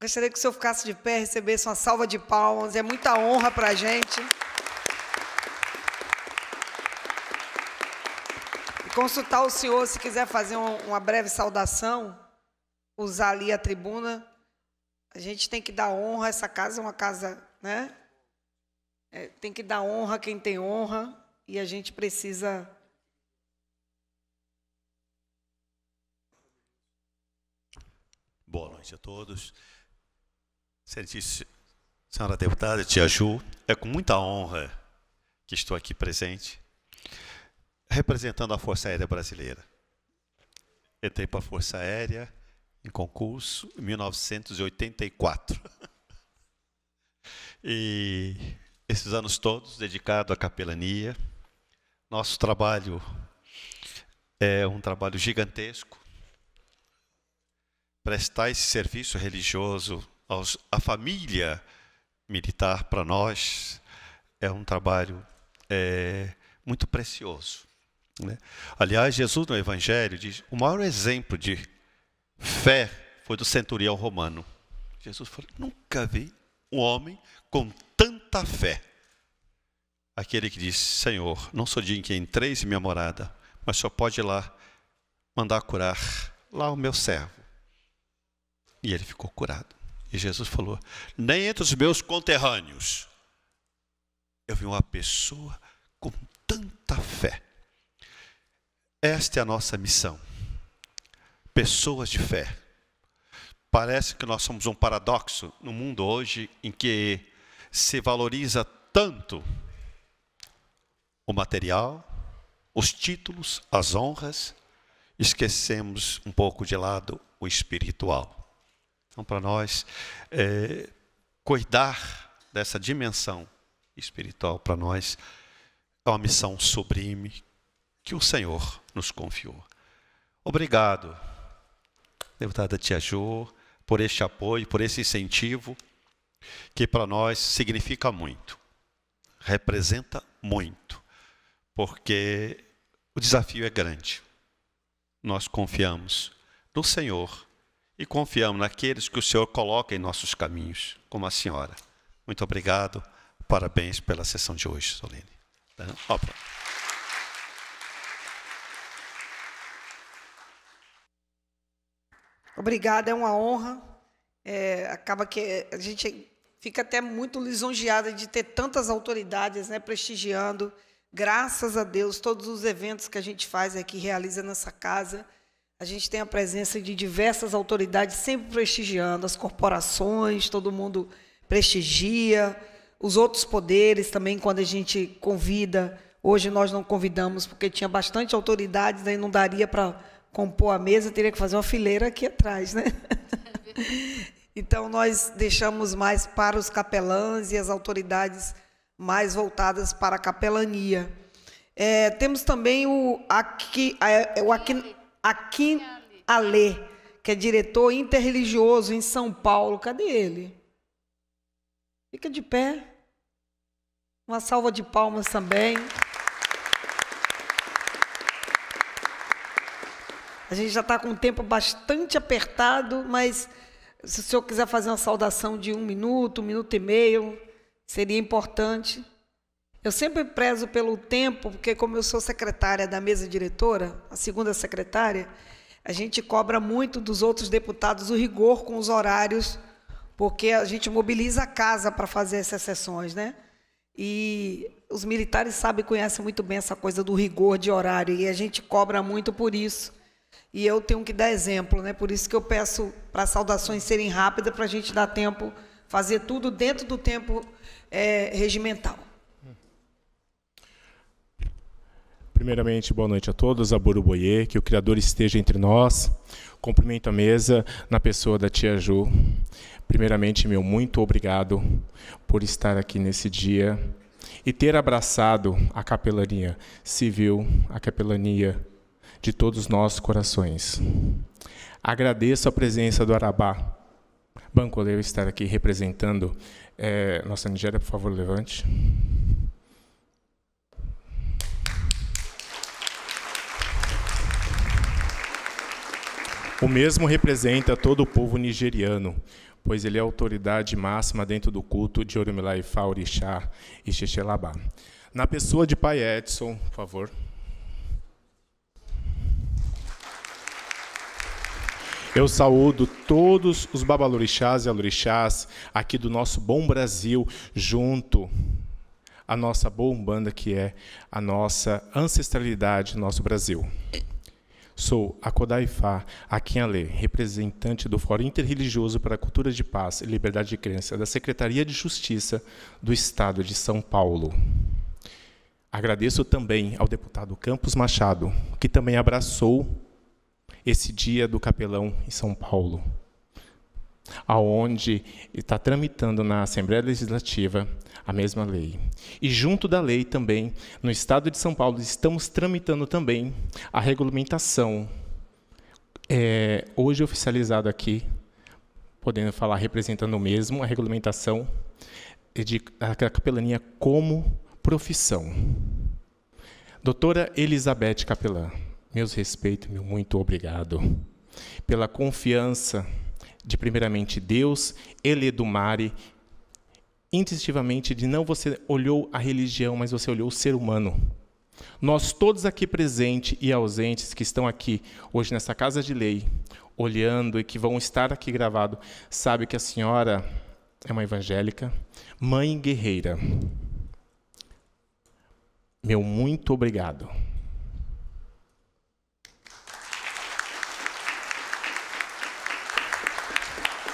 Gostaria que o senhor ficasse de pé, recebesse uma salva de palmas, é muita honra para a gente. E consultar o senhor se quiser fazer uma breve saudação, usar ali a tribuna. A gente tem que dar honra, essa casa é uma casa né, é, tem que dar honra a quem tem honra e a gente precisa. Boa noite a todos. senhora deputada Tia Ju, é com muita honra que estou aqui presente, representando a Força Aérea Brasileira. Entrei para a Força Aérea em concurso em 1984. E esses anos todos dedicado à capelania. Nosso trabalho é um trabalho gigantesco. Prestar esse serviço religioso aos, à família militar para nós é um trabalho é, muito precioso. Né? Aliás, Jesus no Evangelho diz: o maior exemplo de fé foi do centurião romano. Jesus falou: nunca vi um homem com tanta tanta fé aquele que disse Senhor, não sou digno que entreis em minha morada, mas só pode ir lá mandar curar lá o meu servo. E ele ficou curado. E Jesus falou: Nem entre os meus conterrâneos eu vi uma pessoa com tanta fé. Esta é a nossa missão. Pessoas de fé. Parece que nós somos um paradoxo no mundo hoje em que se valoriza tanto o material, os títulos, as honras, esquecemos um pouco de lado o espiritual. Então, para nós, é, cuidar dessa dimensão espiritual, para nós, é uma missão sublime que o Senhor nos confiou. Obrigado, deputada Tia Jô, por este apoio, por esse incentivo que para nós significa muito, representa muito, porque o desafio é grande. Nós confiamos no Senhor e confiamos naqueles que o Senhor coloca em nossos caminhos, como a senhora. Muito obrigado, parabéns pela sessão de hoje, Solene. Tá? Obrigada, é uma honra é, acaba que a gente fica até muito lisonjeada de ter tantas autoridades né, prestigiando. Graças a Deus, todos os eventos que a gente faz aqui, realiza nessa casa, a gente tem a presença de diversas autoridades sempre prestigiando, as corporações, todo mundo prestigia, os outros poderes também, quando a gente convida. Hoje nós não convidamos porque tinha bastante autoridades, daí não daria para compor a mesa, teria que fazer uma fileira aqui atrás, né? Então, nós deixamos mais para os capelães e as autoridades mais voltadas para a capelania. É, temos também o, Aqui, Alê, que é diretor interreligioso em São Paulo. Cadê ele? Fica de pé. Uma salva de palmas também. A gente já está com um tempo bastante apertado, mas se o senhor quiser fazer uma saudação de um minuto, um minuto e meio, seria importante. Eu sempre prezo pelo tempo, porque como eu sou secretária da mesa diretora, a segunda secretária, a gente cobra muito dos outros deputados o rigor com os horários, porque a gente mobiliza a casa para fazer essas sessões, né? E os militares sabem, conhecem muito bem essa coisa do rigor de horário, e a gente cobra muito por isso. E eu tenho que dar exemplo, né? Por isso que eu peço para as saudações serem rápidas, para a gente dar tempo, fazer tudo dentro do tempo é, regimental. Primeiramente, boa noite a todos, a Boruboye, que o Criador esteja entre nós. Cumprimento a mesa na pessoa da tia Ju. Primeiramente, meu muito obrigado por estar aqui nesse dia e ter abraçado a capelania civil, a capelania de todos os nossos corações. Agradeço a presença do Arabá Bancoleu estar aqui representando é, nossa Nigéria. Por favor, levante. O mesmo representa todo o povo nigeriano, pois ele é autoridade máxima dentro do culto de Oromilá Fauri Orixá e Xixelabá. Na pessoa de Pai Edson, por favor. Eu saúdo todos os babalorixás e alorixás aqui do nosso bom Brasil, junto à nossa boa umbanda, que é a nossa ancestralidade, nosso Brasil. Sou a Kodaifá Akinale, representante do Fórum Interreligioso para a Cultura de Paz e Liberdade de Crença da Secretaria de Justiça do Estado de São Paulo. Agradeço também ao deputado Campos Machado, que também abraçou esse dia do capelão em São Paulo, aonde está tramitando na Assembleia Legislativa a mesma lei. E junto da lei também, no estado de São Paulo, estamos tramitando também a regulamentação, é, hoje oficializada aqui, podendo falar representando o mesmo, a regulamentação de a capelania como profissão. Doutora Elizabeth Capelã meus respeitos, meu muito obrigado pela confiança de primeiramente Deus, Ele do Mare, instintivamente de não você olhou a religião, mas você olhou o ser humano. Nós todos aqui presentes e ausentes que estão aqui hoje nessa casa de lei, olhando e que vão estar aqui gravado, sabe que a senhora é uma evangélica, mãe guerreira. Meu muito obrigado.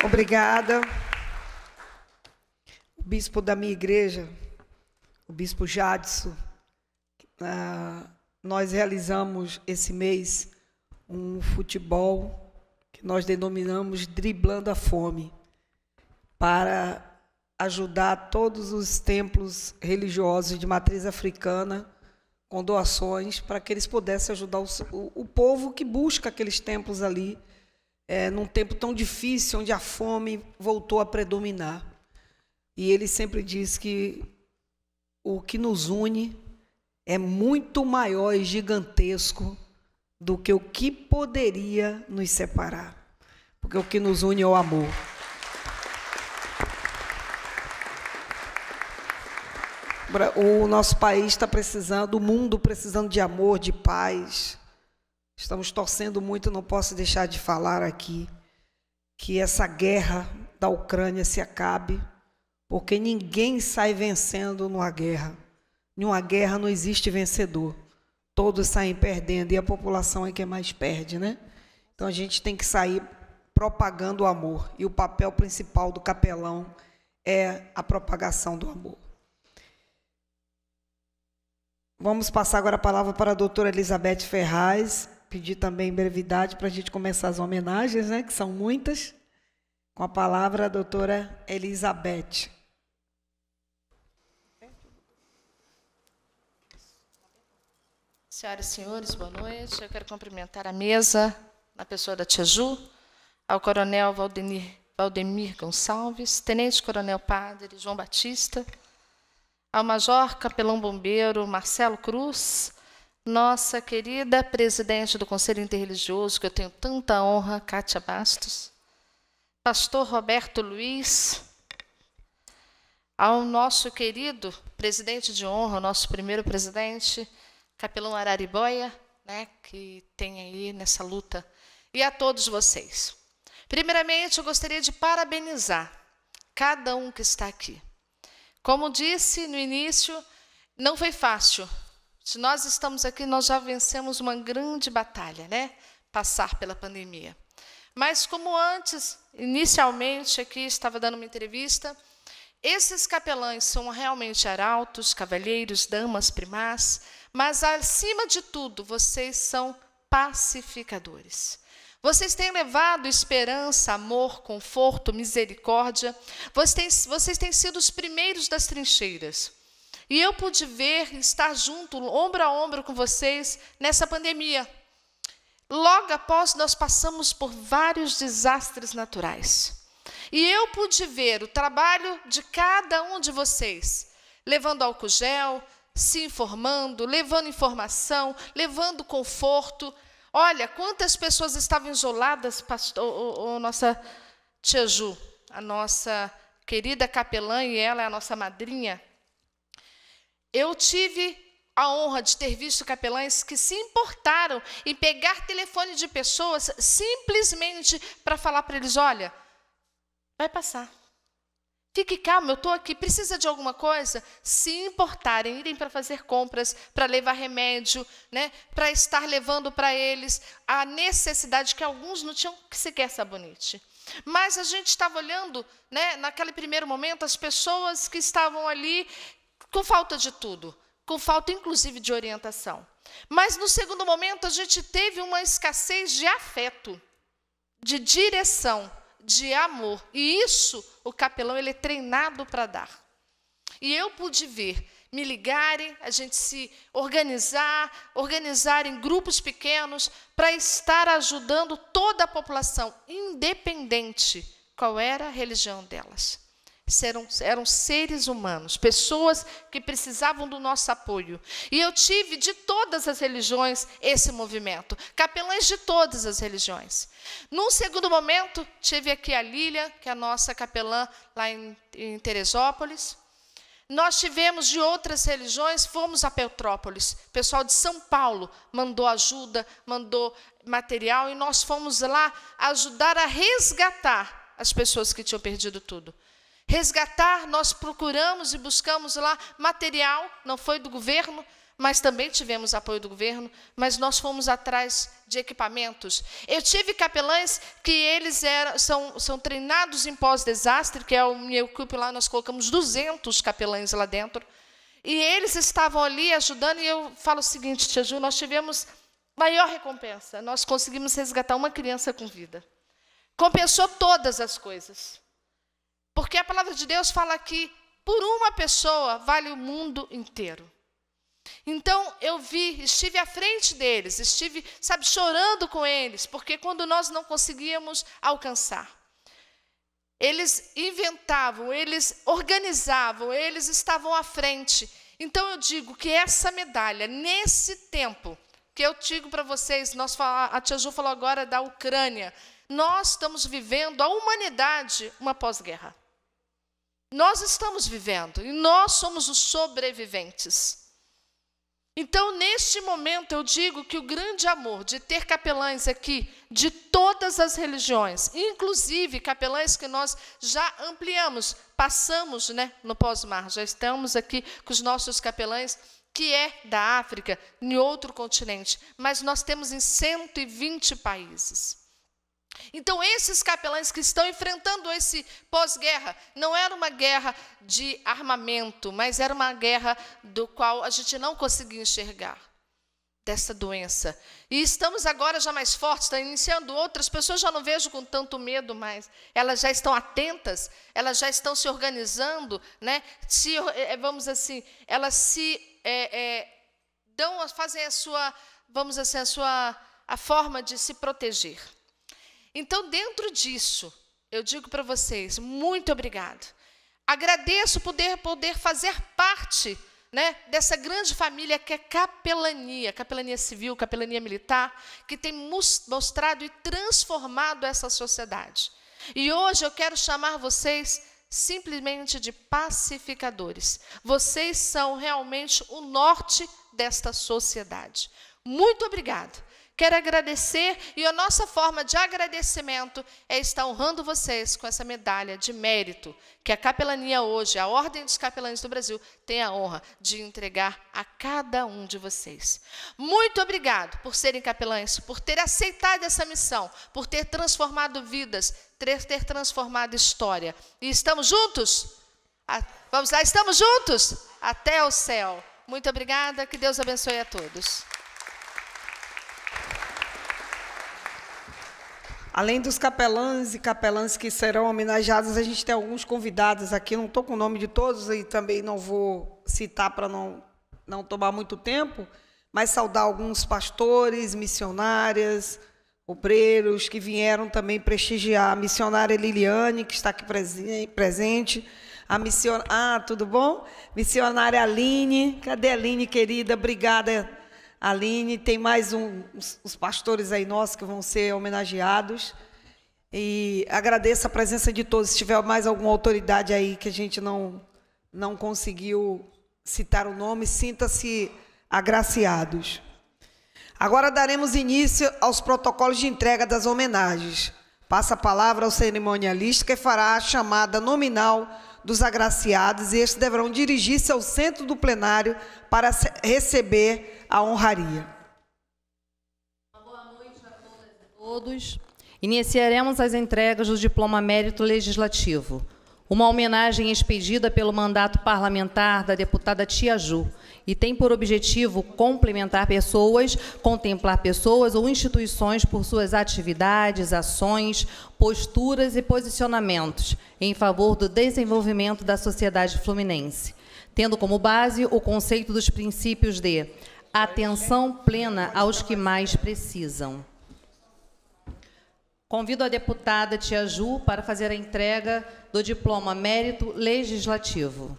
Obrigada. O bispo da minha igreja, o bispo Jadson, ah, nós realizamos esse mês um futebol que nós denominamos Driblando a Fome, para ajudar todos os templos religiosos de matriz africana com doações para que eles pudessem ajudar o, o povo que busca aqueles templos ali é, num tempo tão difícil, onde a fome voltou a predominar. E ele sempre diz que o que nos une é muito maior e gigantesco do que o que poderia nos separar. Porque o que nos une é o amor. O nosso país está precisando, o mundo precisando de amor, de paz, Estamos torcendo muito, não posso deixar de falar aqui, que essa guerra da Ucrânia se acabe, porque ninguém sai vencendo numa guerra. Numa guerra não existe vencedor. Todos saem perdendo e a população é quem é mais perde, né? Então a gente tem que sair propagando o amor. E o papel principal do capelão é a propagação do amor. Vamos passar agora a palavra para a doutora Elizabeth Ferraz, pedir também brevidade para a gente começar as homenagens, né, que são muitas, com a palavra a doutora Elizabeth. Senhoras e senhores, boa noite. Eu quero cumprimentar a mesa, na pessoa da Tia Ju, ao coronel Valdemir, Valdemir Gonçalves, tenente coronel padre João Batista, ao major capelão bombeiro Marcelo Cruz, nossa querida presidente do Conselho Interreligioso, que eu tenho tanta honra, Kátia Bastos, pastor Roberto Luiz, ao nosso querido presidente de honra, nosso primeiro presidente, Capelão Arariboia, né, que tem aí nessa luta, e a todos vocês. Primeiramente, eu gostaria de parabenizar cada um que está aqui. Como disse no início, não foi fácil se nós estamos aqui, nós já vencemos uma grande batalha, né? Passar pela pandemia. Mas como antes, inicialmente aqui estava dando uma entrevista, esses capelães são realmente arautos, cavalheiros, damas, primás, mas acima de tudo, vocês são pacificadores. Vocês têm levado esperança, amor, conforto, misericórdia. Vocês têm, vocês têm sido os primeiros das trincheiras. E eu pude ver, estar junto, ombro a ombro com vocês nessa pandemia. Logo após, nós passamos por vários desastres naturais. E eu pude ver o trabalho de cada um de vocês, levando álcool gel, se informando, levando informação, levando conforto. Olha, quantas pessoas estavam isoladas, pastor, nossa tia Ju, a nossa querida capelã, e ela é a nossa madrinha, eu tive a honra de ter visto capelães que se importaram em pegar telefone de pessoas simplesmente para falar para eles: olha, vai passar. Fique calmo, eu estou aqui. Precisa de alguma coisa? Se importarem, irem para fazer compras, para levar remédio, né? para estar levando para eles a necessidade que alguns não tinham que sequer sabonete. Mas a gente estava olhando, né, naquele primeiro momento, as pessoas que estavam ali com falta de tudo, com falta inclusive de orientação. Mas no segundo momento, a gente teve uma escassez de afeto, de direção, de amor. E isso o capelão ele é treinado para dar. E eu pude ver me ligarem, a gente se organizar, organizar em grupos pequenos para estar ajudando toda a população, independente qual era a religião delas. Eram, eram seres humanos, pessoas que precisavam do nosso apoio. E eu tive de todas as religiões esse movimento, capelães de todas as religiões. Num segundo momento, tive aqui a Lília, que é a nossa capelã lá em, em Teresópolis. Nós tivemos de outras religiões, fomos a Petrópolis. O pessoal de São Paulo mandou ajuda, mandou material e nós fomos lá ajudar a resgatar as pessoas que tinham perdido tudo. Resgatar, nós procuramos e buscamos lá material, não foi do governo, mas também tivemos apoio do governo, mas nós fomos atrás de equipamentos. Eu tive capelães que eles eram, são, são treinados em pós-desastre, que é o meu grupo lá, nós colocamos 200 capelães lá dentro, e eles estavam ali ajudando, e eu falo o seguinte, Tia Ju, nós tivemos maior recompensa, nós conseguimos resgatar uma criança com vida. Compensou todas as coisas. Porque a palavra de Deus fala que por uma pessoa vale o mundo inteiro. Então eu vi, estive à frente deles, estive, sabe, chorando com eles, porque quando nós não conseguíamos alcançar, eles inventavam, eles organizavam, eles estavam à frente. Então eu digo que essa medalha, nesse tempo, que eu digo para vocês, nós fala, a Tia Ju falou agora da Ucrânia, nós estamos vivendo, a humanidade, uma pós-guerra. Nós estamos vivendo e nós somos os sobreviventes. Então, neste momento, eu digo que o grande amor de ter capelães aqui de todas as religiões, inclusive capelães que nós já ampliamos, passamos né, no pós-mar, já estamos aqui com os nossos capelães, que é da África, em outro continente, mas nós temos em 120 países. Então, esses capelães que estão enfrentando esse pós-guerra, não era uma guerra de armamento, mas era uma guerra do qual a gente não conseguia enxergar dessa doença. E estamos agora já mais fortes, está iniciando outras pessoas já não vejo com tanto medo mais. Elas já estão atentas, elas já estão se organizando, né? Se eh, eh, vamos assim, elas se é, é, dão, fazem a sua, vamos assim, a sua a forma de se proteger. Então, dentro disso, eu digo para vocês, muito obrigado. Agradeço poder poder fazer parte né, dessa grande família que é capelania, capelania civil, capelania militar, que tem mostrado e transformado essa sociedade. E hoje eu quero chamar vocês simplesmente de pacificadores. Vocês são realmente o norte desta sociedade. Muito obrigado. Quero agradecer e a nossa forma de agradecimento é estar honrando vocês com essa medalha de mérito que a capelania hoje, a Ordem dos Capelães do Brasil, tem a honra de entregar a cada um de vocês. Muito obrigado por serem capelães, por ter aceitado essa missão, por ter transformado vidas, ter, ter transformado história. E estamos juntos? Vamos lá, estamos juntos? Até o céu. Muito obrigada, que Deus abençoe a todos. Além dos capelães e capelãs que serão homenageados, a gente tem alguns convidados aqui, não estou com o nome de todos e também não vou citar para não, não tomar muito tempo, mas saudar alguns pastores, missionárias, obreiros que vieram também prestigiar. A missionária Liliane, que está aqui presente. A missionária. Ah, tudo bom? Missionária Aline. Cadê a Aline, querida? Obrigada Aline, tem mais um, os pastores aí nossos que vão ser homenageados. E agradeço a presença de todos. Se tiver mais alguma autoridade aí que a gente não, não conseguiu citar o nome, sinta-se agraciados. Agora daremos início aos protocolos de entrega das homenagens. Passa a palavra ao cerimonialista que fará a chamada nominal dos agraciados e estes deverão dirigir-se ao centro do plenário para receber a honraria. Uma boa noite a todas e todos. Iniciaremos as entregas do diploma mérito legislativo. Uma homenagem expedida pelo mandato parlamentar da deputada Tia Ju, e tem por objetivo complementar pessoas, contemplar pessoas ou instituições por suas atividades, ações, posturas e posicionamentos em favor do desenvolvimento da sociedade fluminense, tendo como base o conceito dos princípios de atenção plena aos que mais precisam. Convido a deputada Tia Ju para fazer a entrega do diploma Mérito Legislativo.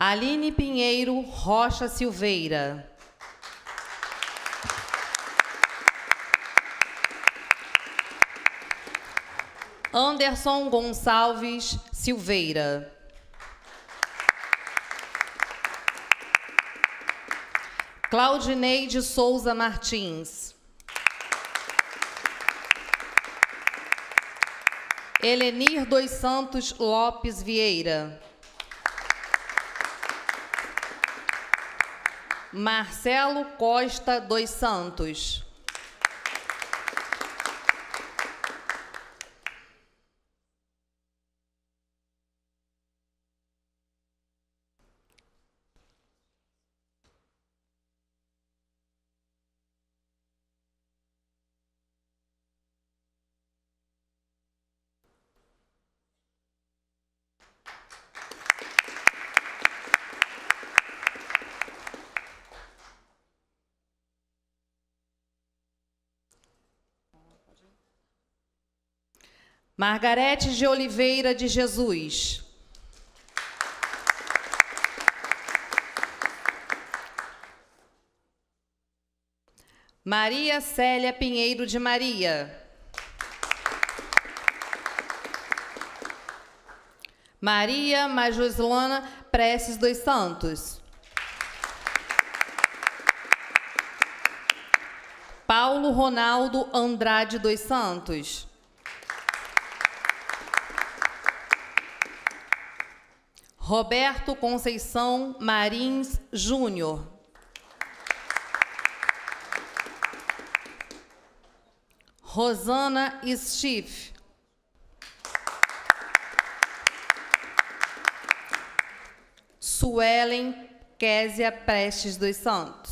Aline Pinheiro Rocha Silveira. Anderson Gonçalves Silveira. Claudineide Souza Martins. Elenir dos Santos Lopes Vieira. Marcelo Costa dos Santos. Margarete de Oliveira de Jesus. Maria Célia Pinheiro de Maria. Maria Majuslana Preces dos Santos. Paulo Ronaldo Andrade dos Santos. Roberto Conceição Marins Júnior. Rosana Schiff. Suelen Késia Prestes dos Santos.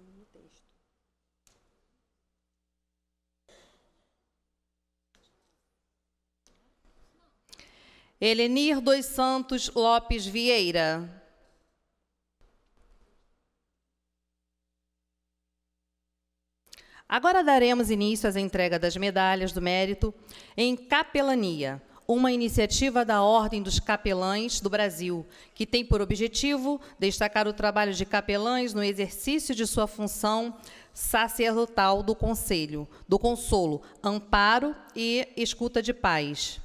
vimos no texto. Helenir dos Santos Lopes Vieira. Agora daremos início às entregas das medalhas do mérito em capelania uma iniciativa da Ordem dos Capelães do Brasil, que tem por objetivo destacar o trabalho de capelães no exercício de sua função sacerdotal do Conselho, do Consolo, Amparo e Escuta de Paz.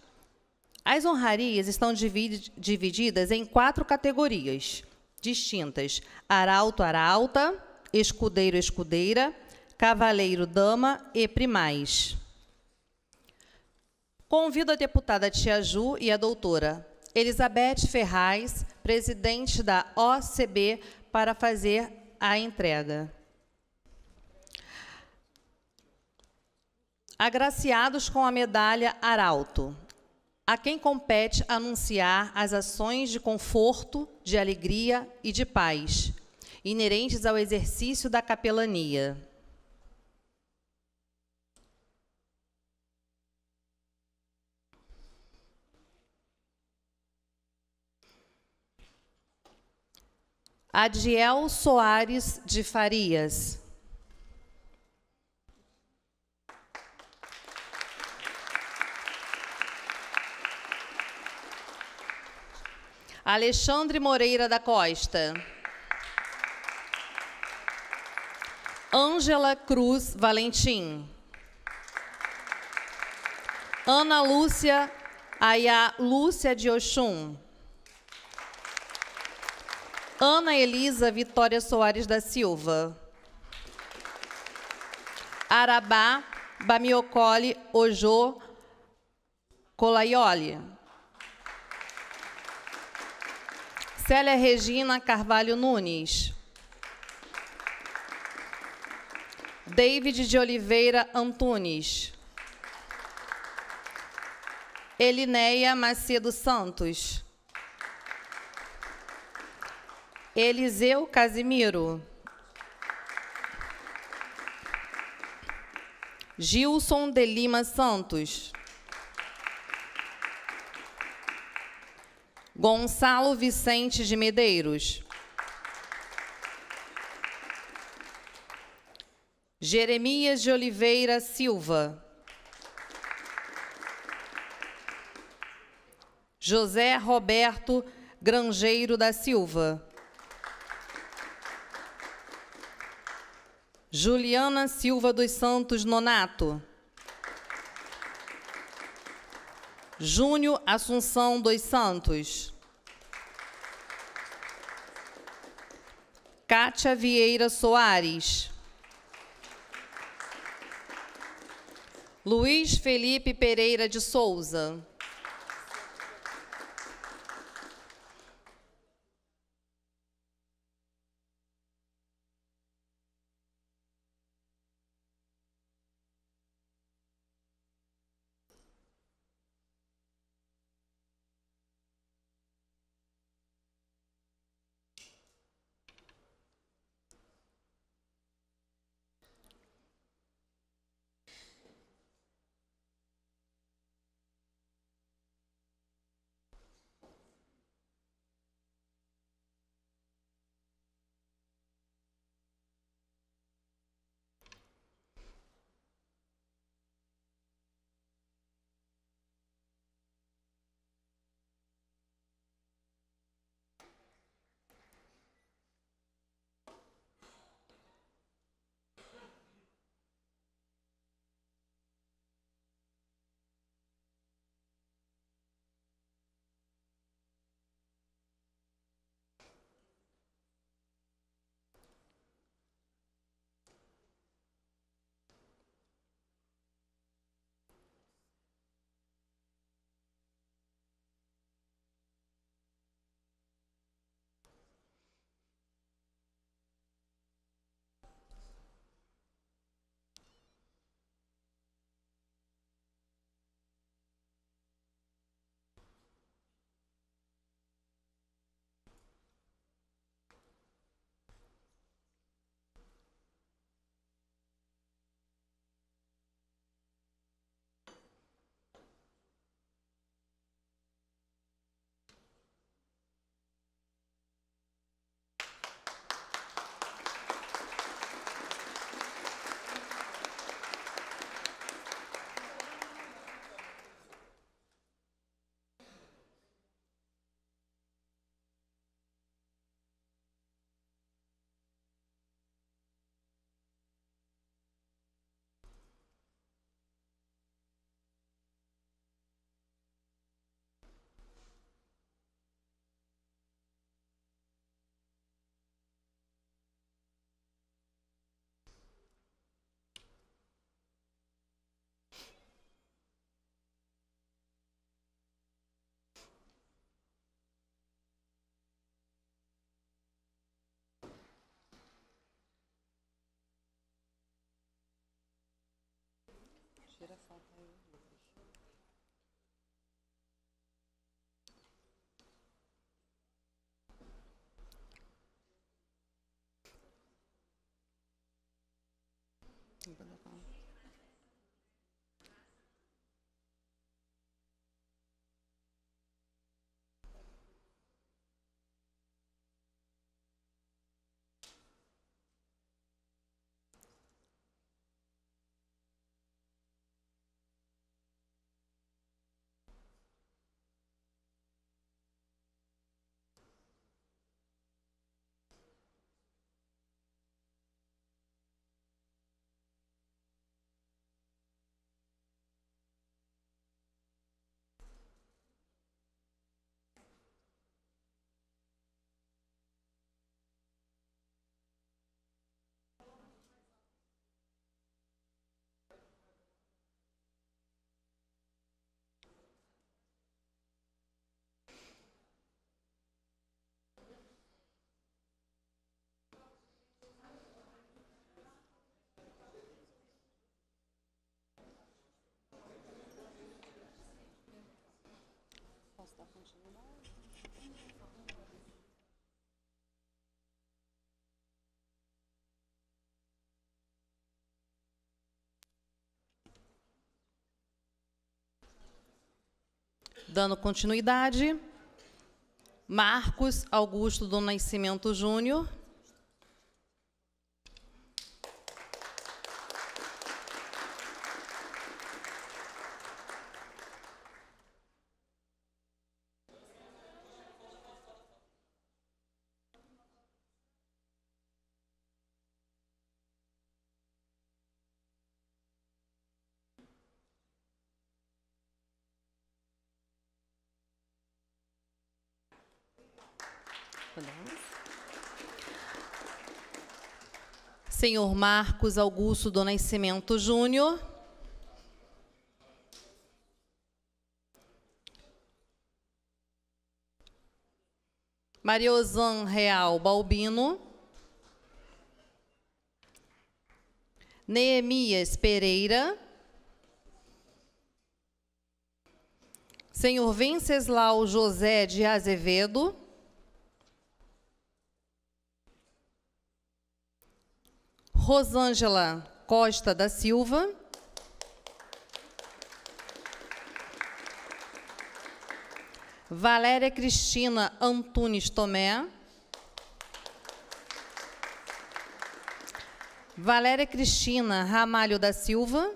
As honrarias estão divididas em quatro categorias distintas: arauto, arauta, escudeiro, escudeira, cavaleiro, dama e primais. Convido a deputada Tia Ju e a doutora Elizabeth Ferraz, presidente da OCB, para fazer a entrega. Agraciados com a medalha Arauto, a quem compete anunciar as ações de conforto, de alegria e de paz, inerentes ao exercício da capelania. Adiel Soares de Farias. Alexandre Moreira da Costa. Ângela Cruz Valentim. Ana Lúcia Ayá Lúcia de Oxum. Ana Elisa Vitória Soares da Silva. Arabá Bamiocoli Ojo Colaioli. Célia Regina Carvalho Nunes. David de Oliveira Antunes. Elineia Macedo Santos. Eliseu Casimiro. Gilson de Lima Santos. Gonçalo Vicente de Medeiros. Jeremias de Oliveira Silva. José Roberto Grangeiro da Silva. Juliana Silva dos Santos Nonato. Júnior Assunção dos Santos. Kátia Vieira Soares. Luiz Felipe Pereira de Souza. Respiração. Dando continuidade, Marcos Augusto do Nascimento Júnior. senhor Marcos Augusto do Nascimento Júnior. Mariozan Real Balbino. Neemias Pereira. Senhor Venceslau José de Azevedo. Rosângela Costa da Silva. Valéria Cristina Antunes Tomé. Valéria Cristina Ramalho da Silva.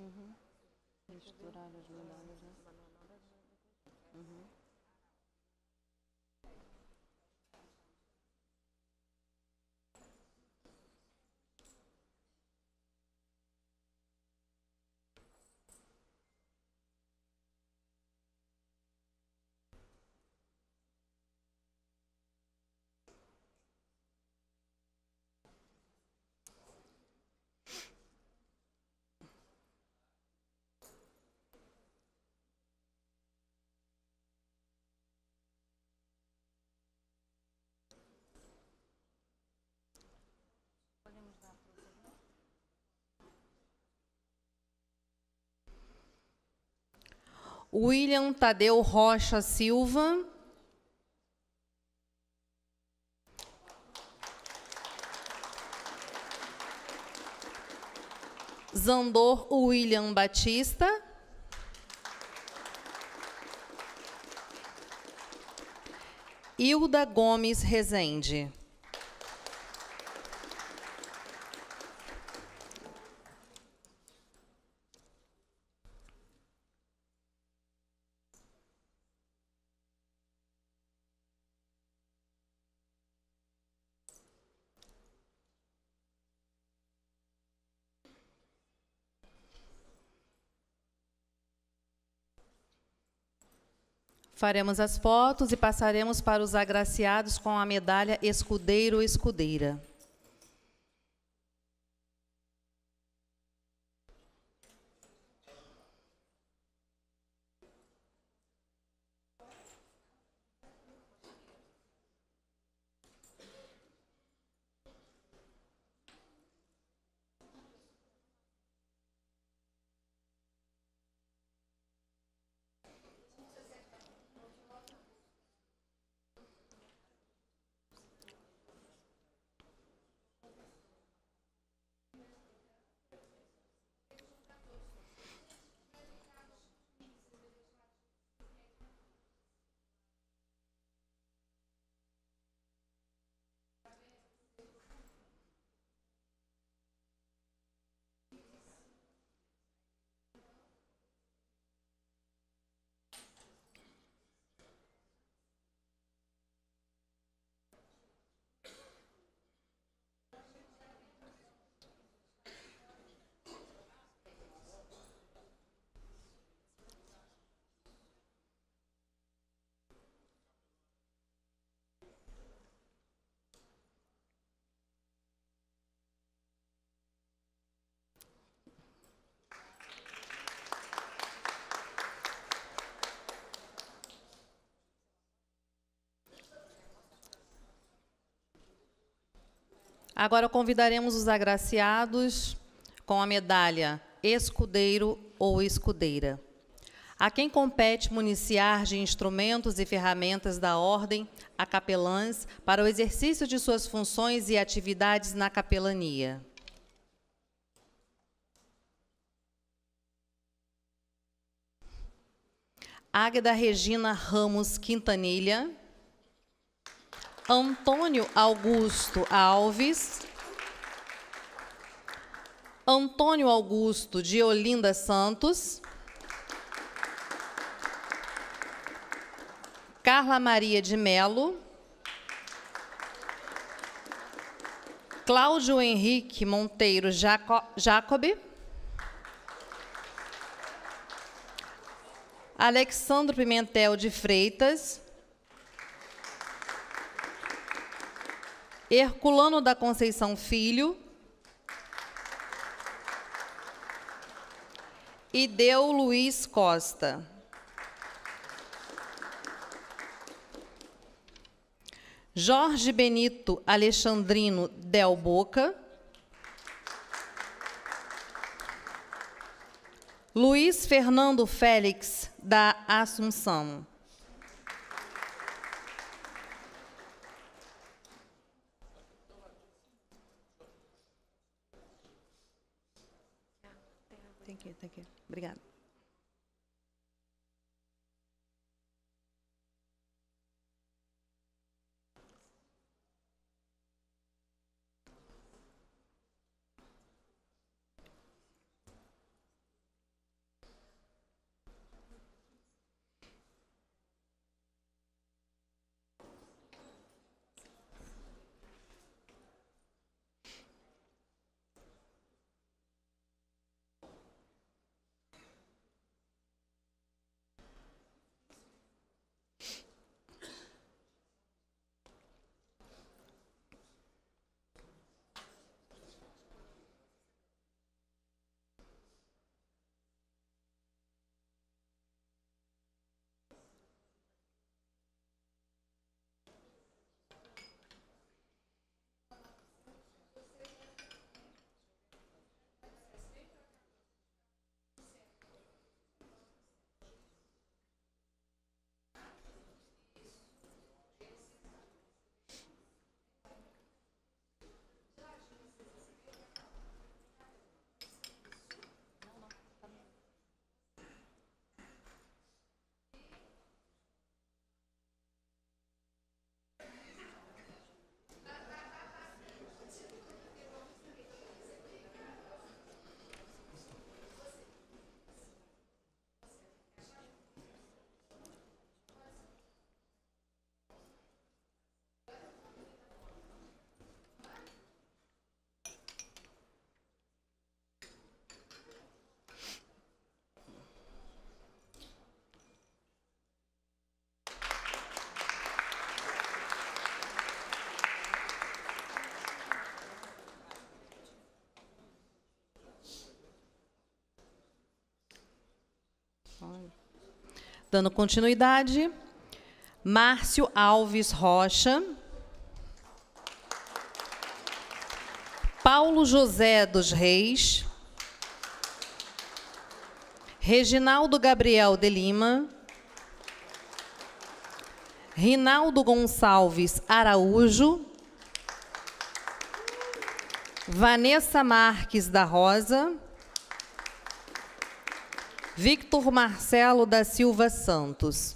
Uhum. Misturar as bananas, né? Uhum. William Tadeu Rocha Silva. Zandor William Batista. Hilda Gomes Rezende. Faremos as fotos e passaremos para os agraciados com a medalha Escudeiro ou Escudeira. Agora convidaremos os agraciados com a medalha Escudeiro ou Escudeira. A quem compete municiar de instrumentos e ferramentas da ordem a capelãs para o exercício de suas funções e atividades na capelania. Águeda Regina Ramos Quintanilha. Antônio Augusto Alves. Antônio Augusto de Olinda Santos. Carla Maria de Melo. Cláudio Henrique Monteiro Jaco Jacob. Alexandre Pimentel de Freitas. Herculano da Conceição Filho. E deu Luiz Costa. Jorge Benito Alexandrino Del Boca. Luiz Fernando Félix da Assunção. Dando continuidade, Márcio Alves Rocha. Paulo José dos Reis. Reginaldo Gabriel de Lima. Rinaldo Gonçalves Araújo. Vanessa Marques da Rosa. Victor Marcelo da Silva Santos.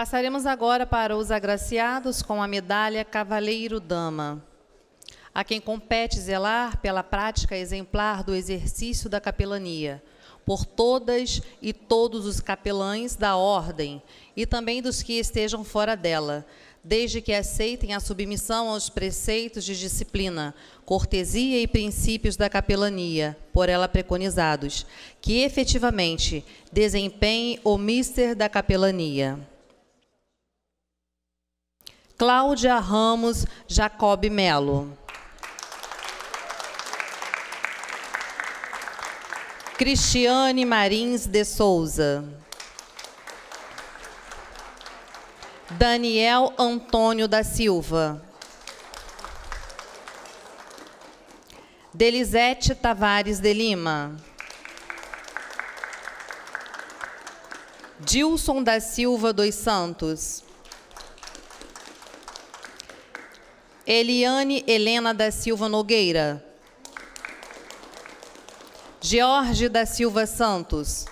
Passaremos agora para os agraciados com a medalha Cavaleiro-Dama, a quem compete zelar pela prática exemplar do exercício da capelania, por todas e todos os capelães da ordem e também dos que estejam fora dela, desde que aceitem a submissão aos preceitos de disciplina, cortesia e princípios da capelania, por ela preconizados, que efetivamente desempenhe o mister da capelania. Cláudia Ramos Jacob Melo. Cristiane Marins de Souza. Daniel Antônio da Silva. Delisete Tavares de Lima. Dilson da Silva dos Santos. Eliane Helena da Silva Nogueira. George da Silva Santos.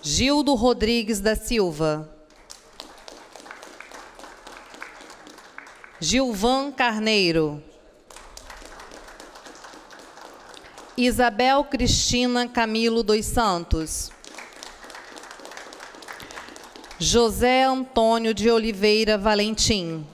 Gildo Rodrigues da Silva. Gilvan Carneiro. Isabel Cristina Camilo dos Santos. José Antônio de Oliveira Valentim.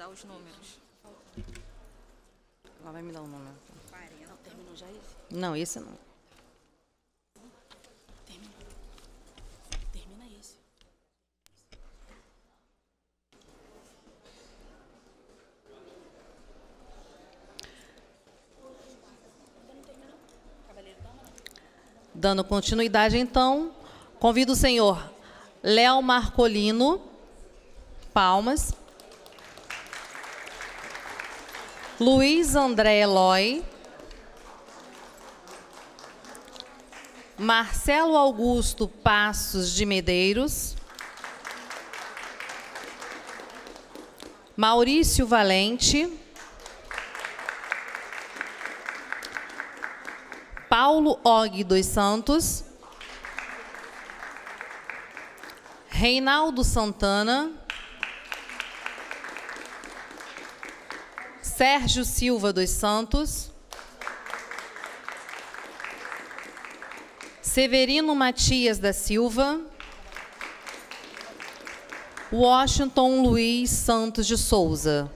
dar os números. Ela vai me dar um número. 40. Não, terminou já esse? Não, esse não. Termina. Termina esse. Dando continuidade, então, convido o senhor Léo Marcolino, Palmas, Luiz André Eloy. Marcelo Augusto Passos de Medeiros. Maurício Valente. Paulo Og dos Santos. Reinaldo Santana. Sérgio Silva dos Santos. Severino Matias da Silva. Washington Luiz Santos de Souza.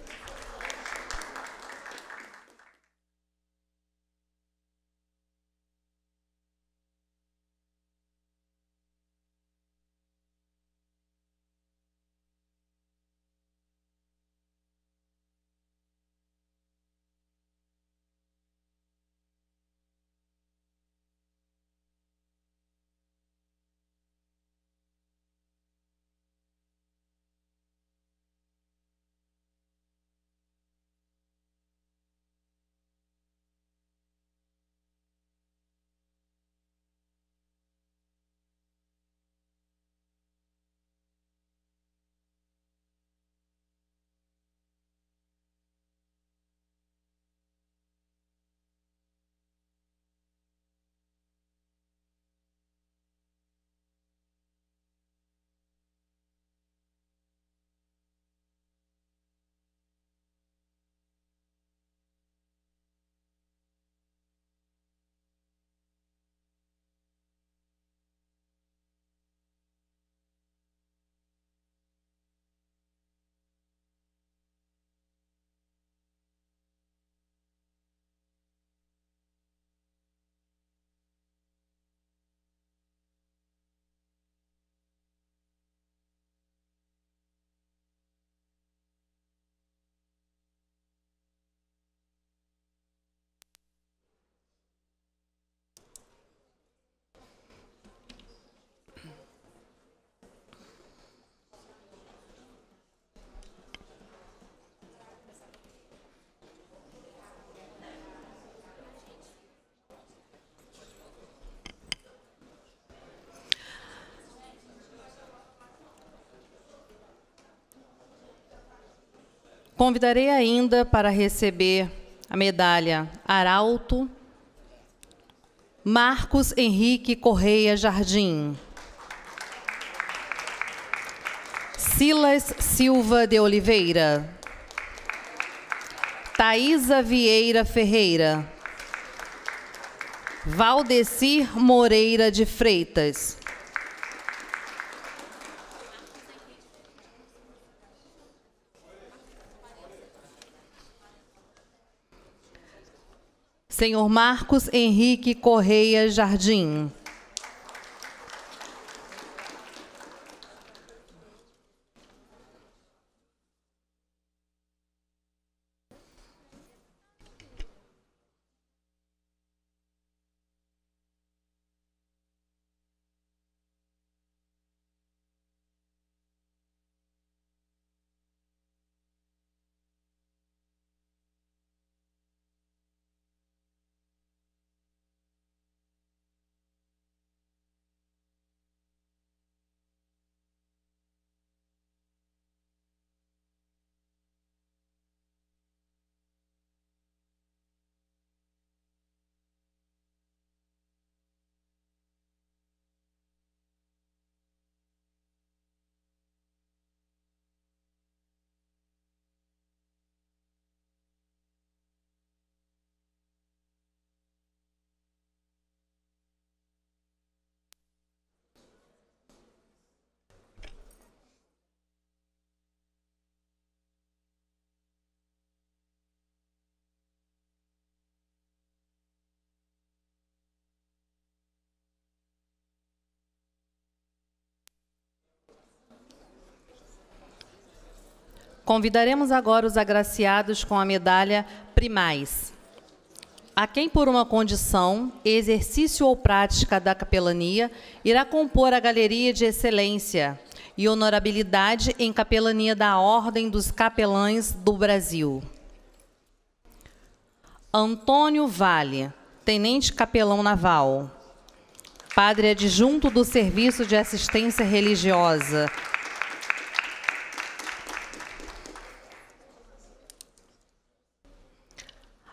Convidarei ainda para receber a medalha Arauto Marcos Henrique Correia Jardim. Silas Silva de Oliveira. Thaisa Vieira Ferreira. Valdecir Moreira de Freitas. Senhor Marcos Henrique Correia Jardim. Convidaremos agora os agraciados com a medalha Primais. A quem, por uma condição, exercício ou prática da capelania, irá compor a galeria de excelência e honorabilidade em capelania da Ordem dos Capelães do Brasil. Antônio Vale, Tenente Capelão Naval. Padre adjunto do Serviço de Assistência Religiosa,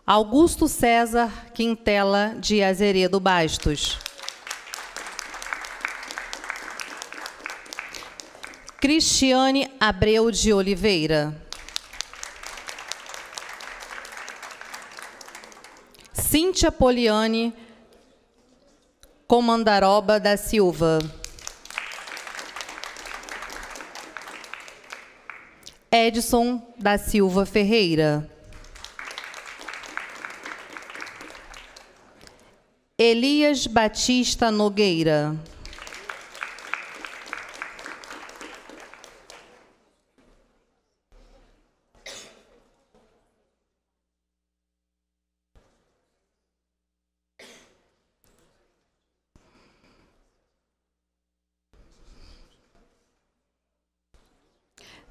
Augusto César Quintela de Azeredo Bastos. Cristiane Abreu de Oliveira. Cíntia Poliane Comandaroba da Silva. Edson da Silva Ferreira. Elias Batista Nogueira.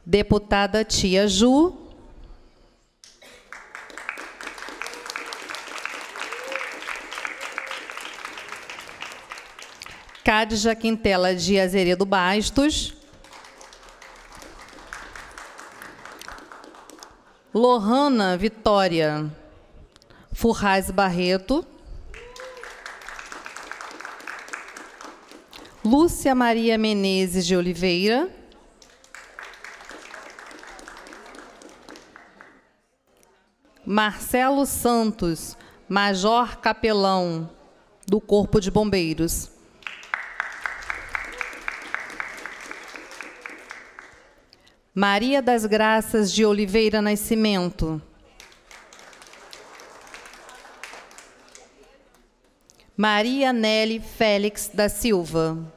Deputada Tia Ju. Jaquintela Quintela de Azeredo Bastos. Lohana Vitória Furraz Barreto. Lúcia Maria Menezes de Oliveira. Marcelo Santos, Major Capelão do Corpo de Bombeiros. Maria das Graças de Oliveira Nascimento. Maria Nelly Félix da Silva.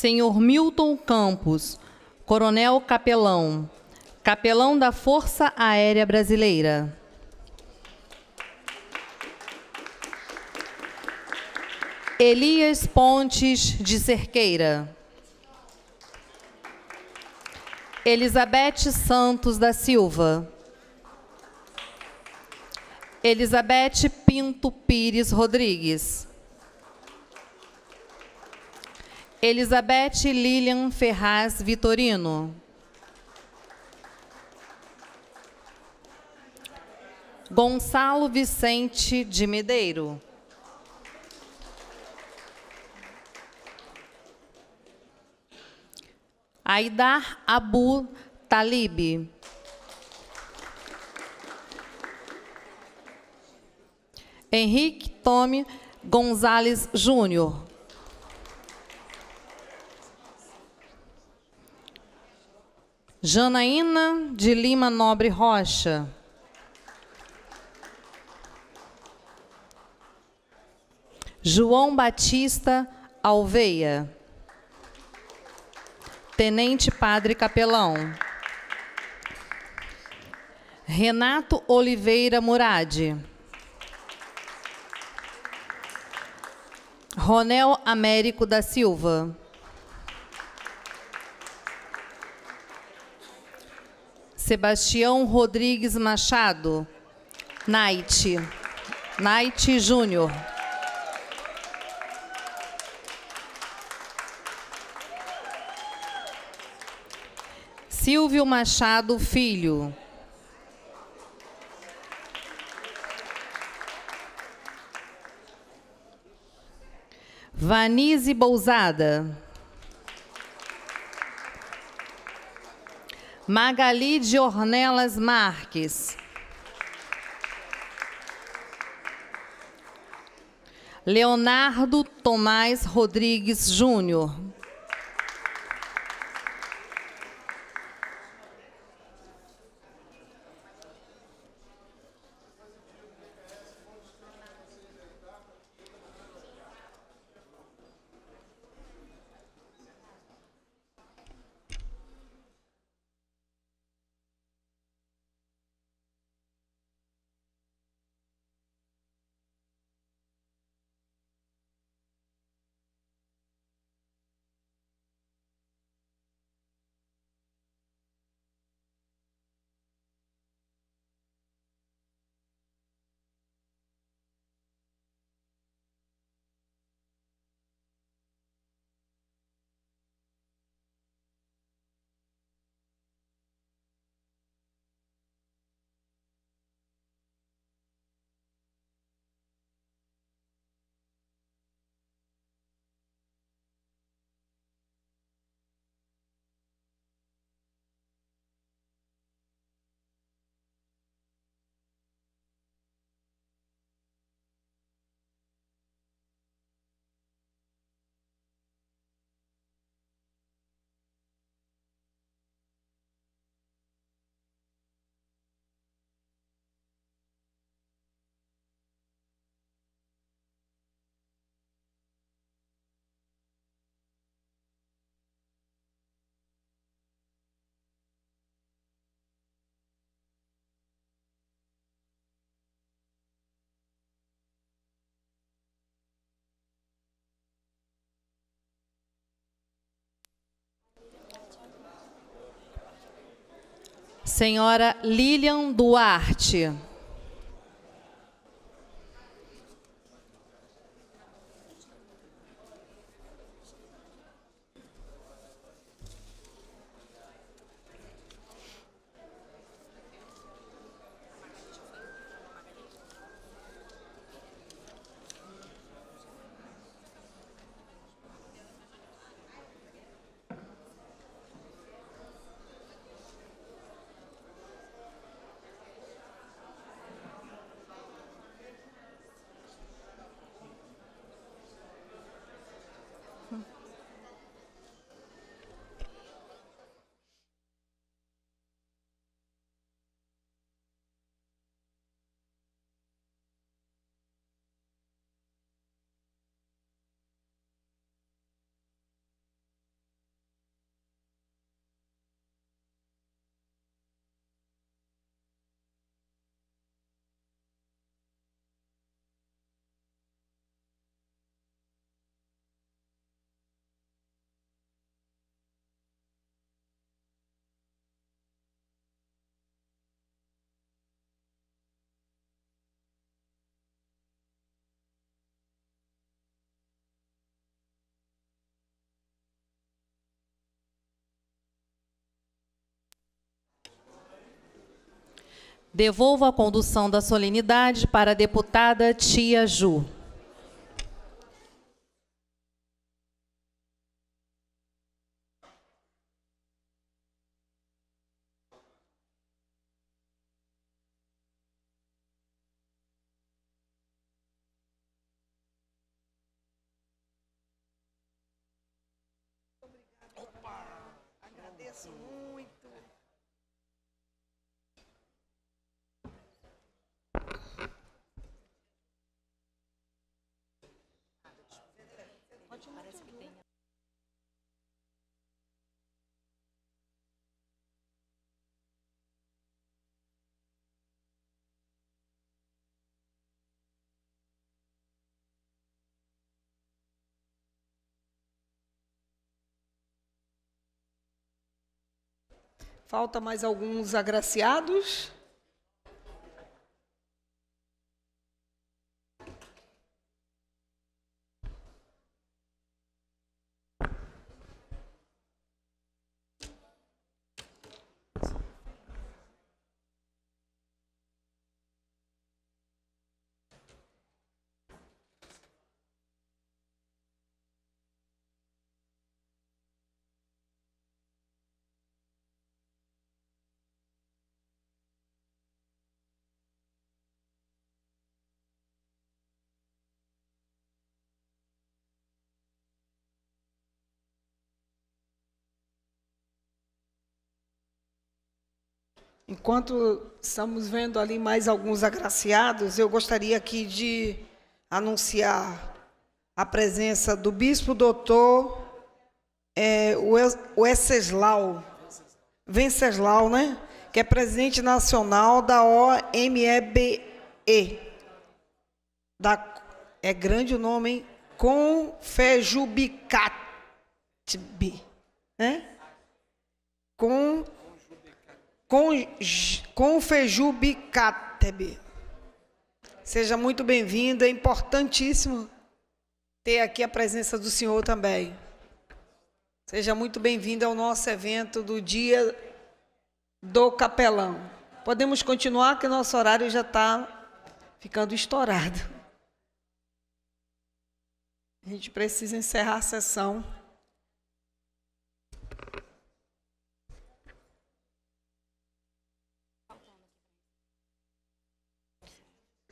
Senhor Milton Campos, Coronel Capelão, Capelão da Força Aérea Brasileira. Elias Pontes de Cerqueira. Elizabeth Santos da Silva. Elizabeth Pinto Pires Rodrigues. Elizabeth Lilian Ferraz Vitorino. Gonçalo Vicente de Medeiro. Aidar Abu Talib. Henrique Tome Gonzalez Júnior. Janaína de Lima Nobre Rocha. João Batista Alveia. Tenente Padre Capelão. Renato Oliveira Murade. Ronel Américo da Silva. Sebastião Rodrigues Machado. Night. Night Júnior. Silvio Machado Filho. Vanise Bousada. Magali de Ornelas Marques. Leonardo Tomás Rodrigues Júnior. Senhora Lilian Duarte. Devolvo a condução da solenidade para a deputada Tia Ju. Falta mais alguns agraciados? Enquanto estamos vendo ali mais alguns agraciados, eu gostaria aqui de anunciar a presença do bispo doutor é, Wenceslau, Venceslau, né? que é presidente nacional da OMEBE, da, é grande o nome, hein? Confejubicatib, né? Com com Fejubicateb, Seja muito bem-vindo, é importantíssimo ter aqui a presença do Senhor também. Seja muito bem-vindo ao nosso evento do Dia do Capelão. Podemos continuar, que nosso horário já está ficando estourado. A gente precisa encerrar a sessão.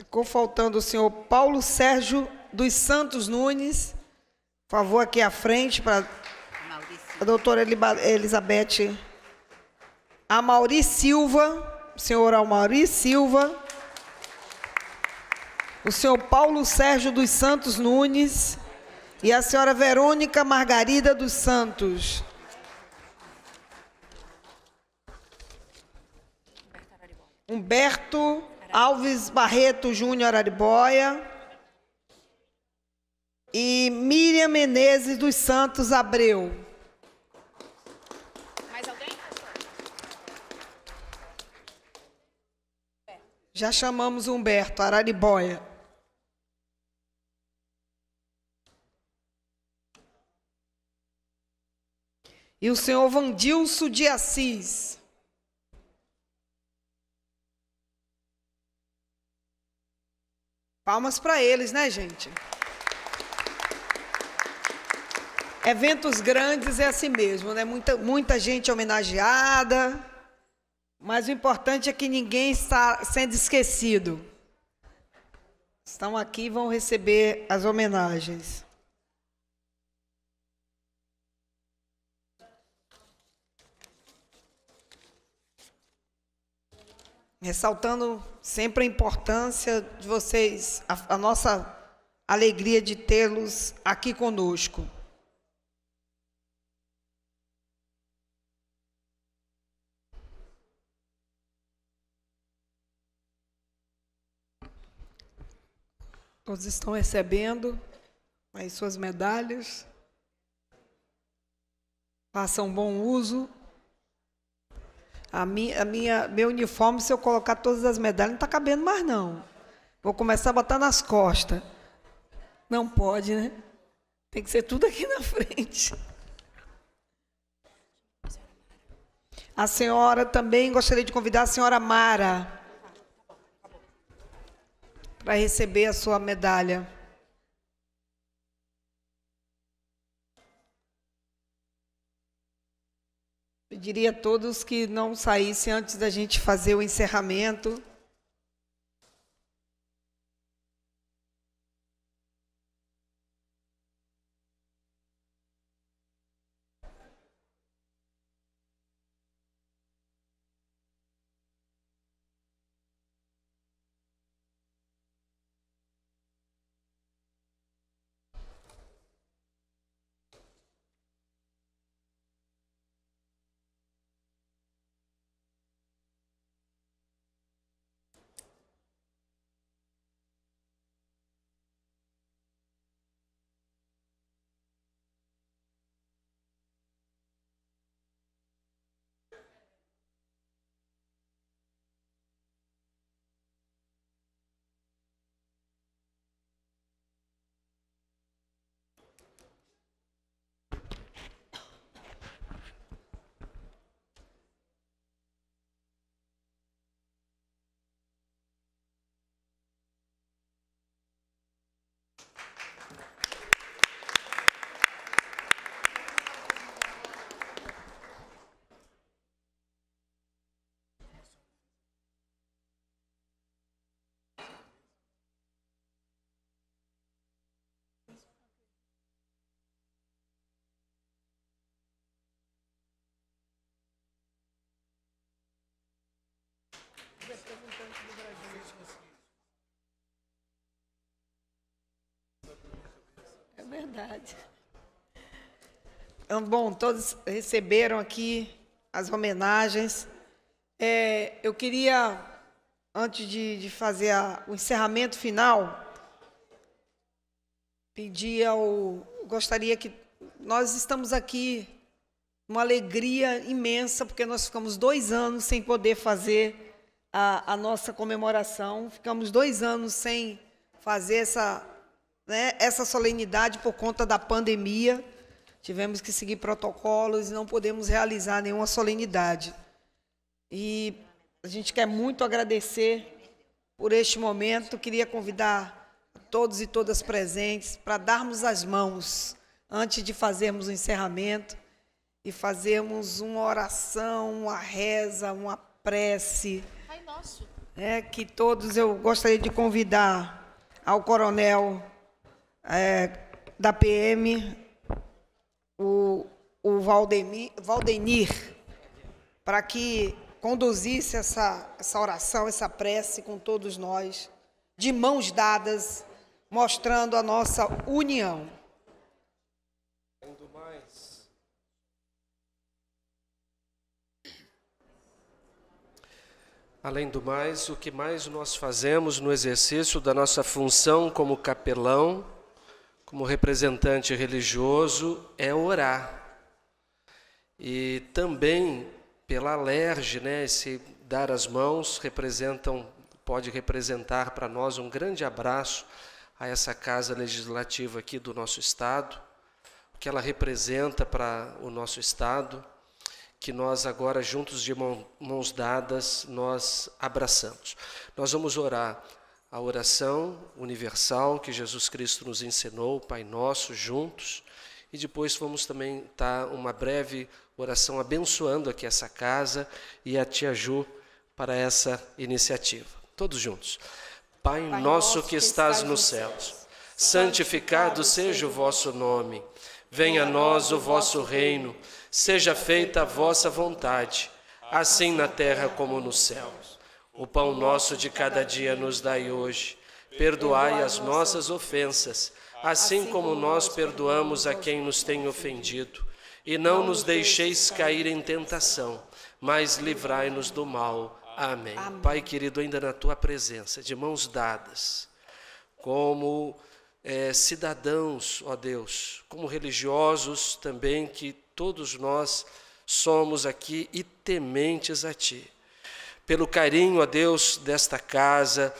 Ficou faltando o senhor Paulo Sérgio dos Santos Nunes. Por favor, aqui à frente para a doutora Elizabeth Amauri Silva, o senhor Amauri Silva, o senhor Paulo Sérgio dos Santos Nunes e a senhora Verônica Margarida dos Santos. Humberto Alves Barreto Júnior Ariboia e Miriam Menezes dos Santos Abreu. Mais alguém? Já chamamos Humberto Arariboia. E o senhor Vandilso de Assis. Palmas para eles, né, gente? Eventos grandes é assim mesmo, né? Muita, muita gente homenageada, mas o importante é que ninguém está sendo esquecido. Estão aqui e vão receber as homenagens. ressaltando sempre a importância de vocês, a, a nossa alegria de tê-los aqui conosco. Todos estão recebendo as suas medalhas. Façam bom uso a minha, a minha, meu uniforme, se eu colocar todas as medalhas, não está cabendo mais, não. Vou começar a botar nas costas. Não pode, né? Tem que ser tudo aqui na frente. A senhora também gostaria de convidar a senhora Mara para receber a sua medalha. diria a todos que não saíssem antes da gente fazer o encerramento É verdade. Então, bom, todos receberam aqui as homenagens. É, eu queria, antes de, de fazer a, o encerramento final, pedir ao. Gostaria que. Nós estamos aqui uma alegria imensa, porque nós ficamos dois anos sem poder fazer a, a nossa comemoração. Ficamos dois anos sem fazer essa, né, essa solenidade por conta da pandemia. Tivemos que seguir protocolos e não podemos realizar nenhuma solenidade. E a gente quer muito agradecer por este momento. Queria convidar todos e todas presentes para darmos as mãos antes de fazermos o encerramento e fazermos uma oração, uma reza, uma prece nosso. É que todos eu gostaria de convidar ao coronel é, da PM, o, o Valdemir, Valdenir, para que conduzisse essa, essa oração, essa prece com todos nós, de mãos dadas, mostrando a nossa união. Além do mais, o que mais nós fazemos no exercício da nossa função como capelão, como representante religioso, é orar. E também pela alerge, né, esse dar as mãos representam pode representar para nós um grande abraço a essa casa legislativa aqui do nosso estado, o que ela representa para o nosso estado que nós agora juntos de mãos dadas nós abraçamos. Nós vamos orar a oração universal que Jesus Cristo nos ensinou, Pai Nosso, juntos, e depois vamos também estar uma breve oração abençoando aqui essa casa e a Tia Ju para essa iniciativa. Todos juntos. Pai, Pai nosso que estás nos céus, santificado seja o vosso nome. Venha a nós o vosso reino Seja feita a vossa vontade, assim na terra como no céu. O pão nosso de cada dia nos dai hoje. Perdoai as nossas ofensas, assim como nós perdoamos a quem nos tem ofendido. E não nos deixeis cair em tentação, mas livrai-nos do mal. Amém. Amém. Pai querido, ainda na tua presença, de mãos dadas, como é, cidadãos, ó Deus, como religiosos também que todos nós somos aqui e tementes a Ti. Pelo carinho, ó Deus, desta casa,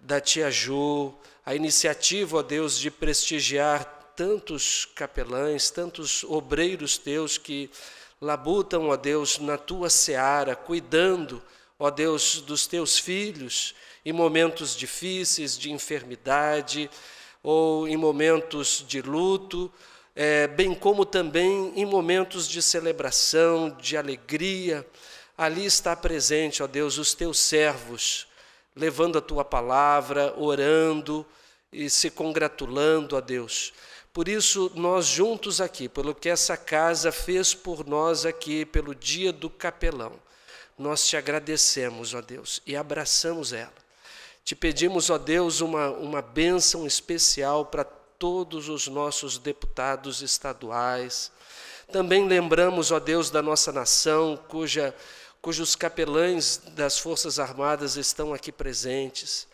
da Tia Ju, a iniciativa, ó Deus, de prestigiar tantos capelães, tantos obreiros teus que labutam, ó Deus, na tua seara, cuidando, ó Deus, dos teus filhos em momentos difíceis, de enfermidade ou em momentos de luto, é, bem como também em momentos de celebração, de alegria. Ali está presente, ó Deus, os teus servos, levando a tua palavra, orando e se congratulando, ó Deus. Por isso, nós juntos aqui, pelo que essa casa fez por nós aqui, pelo dia do capelão, nós te agradecemos, ó Deus, e abraçamos ela. Te pedimos, ó Deus, uma, uma bênção especial para todos os nossos deputados estaduais. Também lembramos, ó Deus, da nossa nação, cuja, cujos capelães das Forças Armadas estão aqui presentes.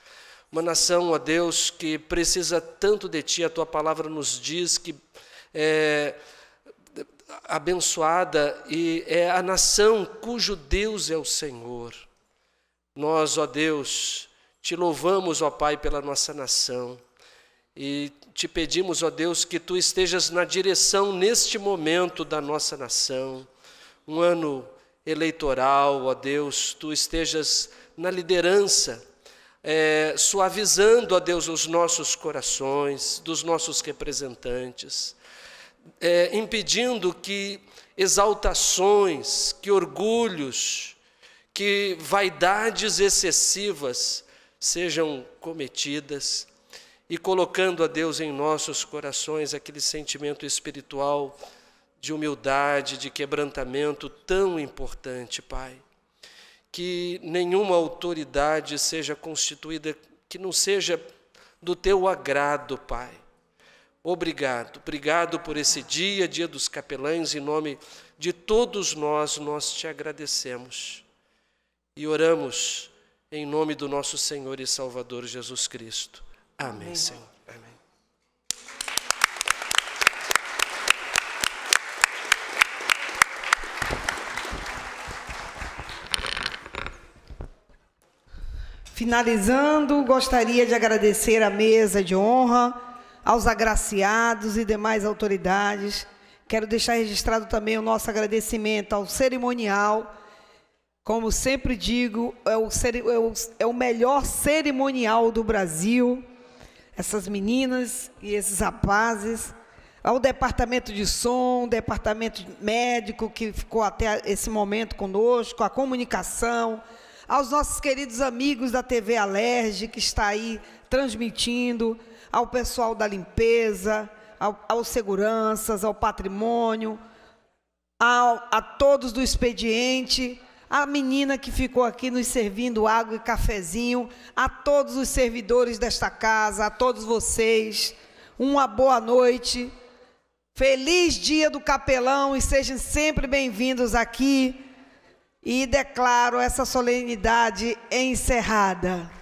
Uma nação, ó Deus, que precisa tanto de Ti, a Tua palavra nos diz que é abençoada e é a nação cujo Deus é o Senhor. Nós, ó Deus, te louvamos, ó Pai, pela nossa nação e te pedimos, ó Deus, que tu estejas na direção neste momento da nossa nação, um ano eleitoral, ó Deus, tu estejas na liderança, é, suavizando, ó Deus, os nossos corações, dos nossos representantes, é, impedindo que exaltações, que orgulhos, que vaidades excessivas sejam cometidas e colocando a Deus em nossos corações aquele sentimento espiritual de humildade, de quebrantamento tão importante, Pai. Que nenhuma autoridade seja constituída que não seja do teu agrado, Pai. Obrigado, obrigado por esse dia, dia dos capelães, em nome de todos nós, nós te agradecemos e oramos em nome do nosso Senhor e Salvador Jesus Cristo. Amém, Amém. Senhor. Amém. Finalizando, gostaria de agradecer à mesa de honra, aos agraciados e demais autoridades. Quero deixar registrado também o nosso agradecimento ao cerimonial. Como sempre digo, é o, é o, é o melhor cerimonial do Brasil essas meninas e esses rapazes, ao departamento de som, departamento médico que ficou até esse momento conosco, a comunicação, aos nossos queridos amigos da TV Alerj que está aí transmitindo, ao pessoal da limpeza, ao, aos seguranças, ao patrimônio, ao, a todos do expediente, a menina que ficou aqui nos servindo água e cafezinho, a todos os servidores desta casa, a todos vocês, uma boa noite. Feliz dia do capelão e sejam sempre bem-vindos aqui. E declaro essa solenidade encerrada.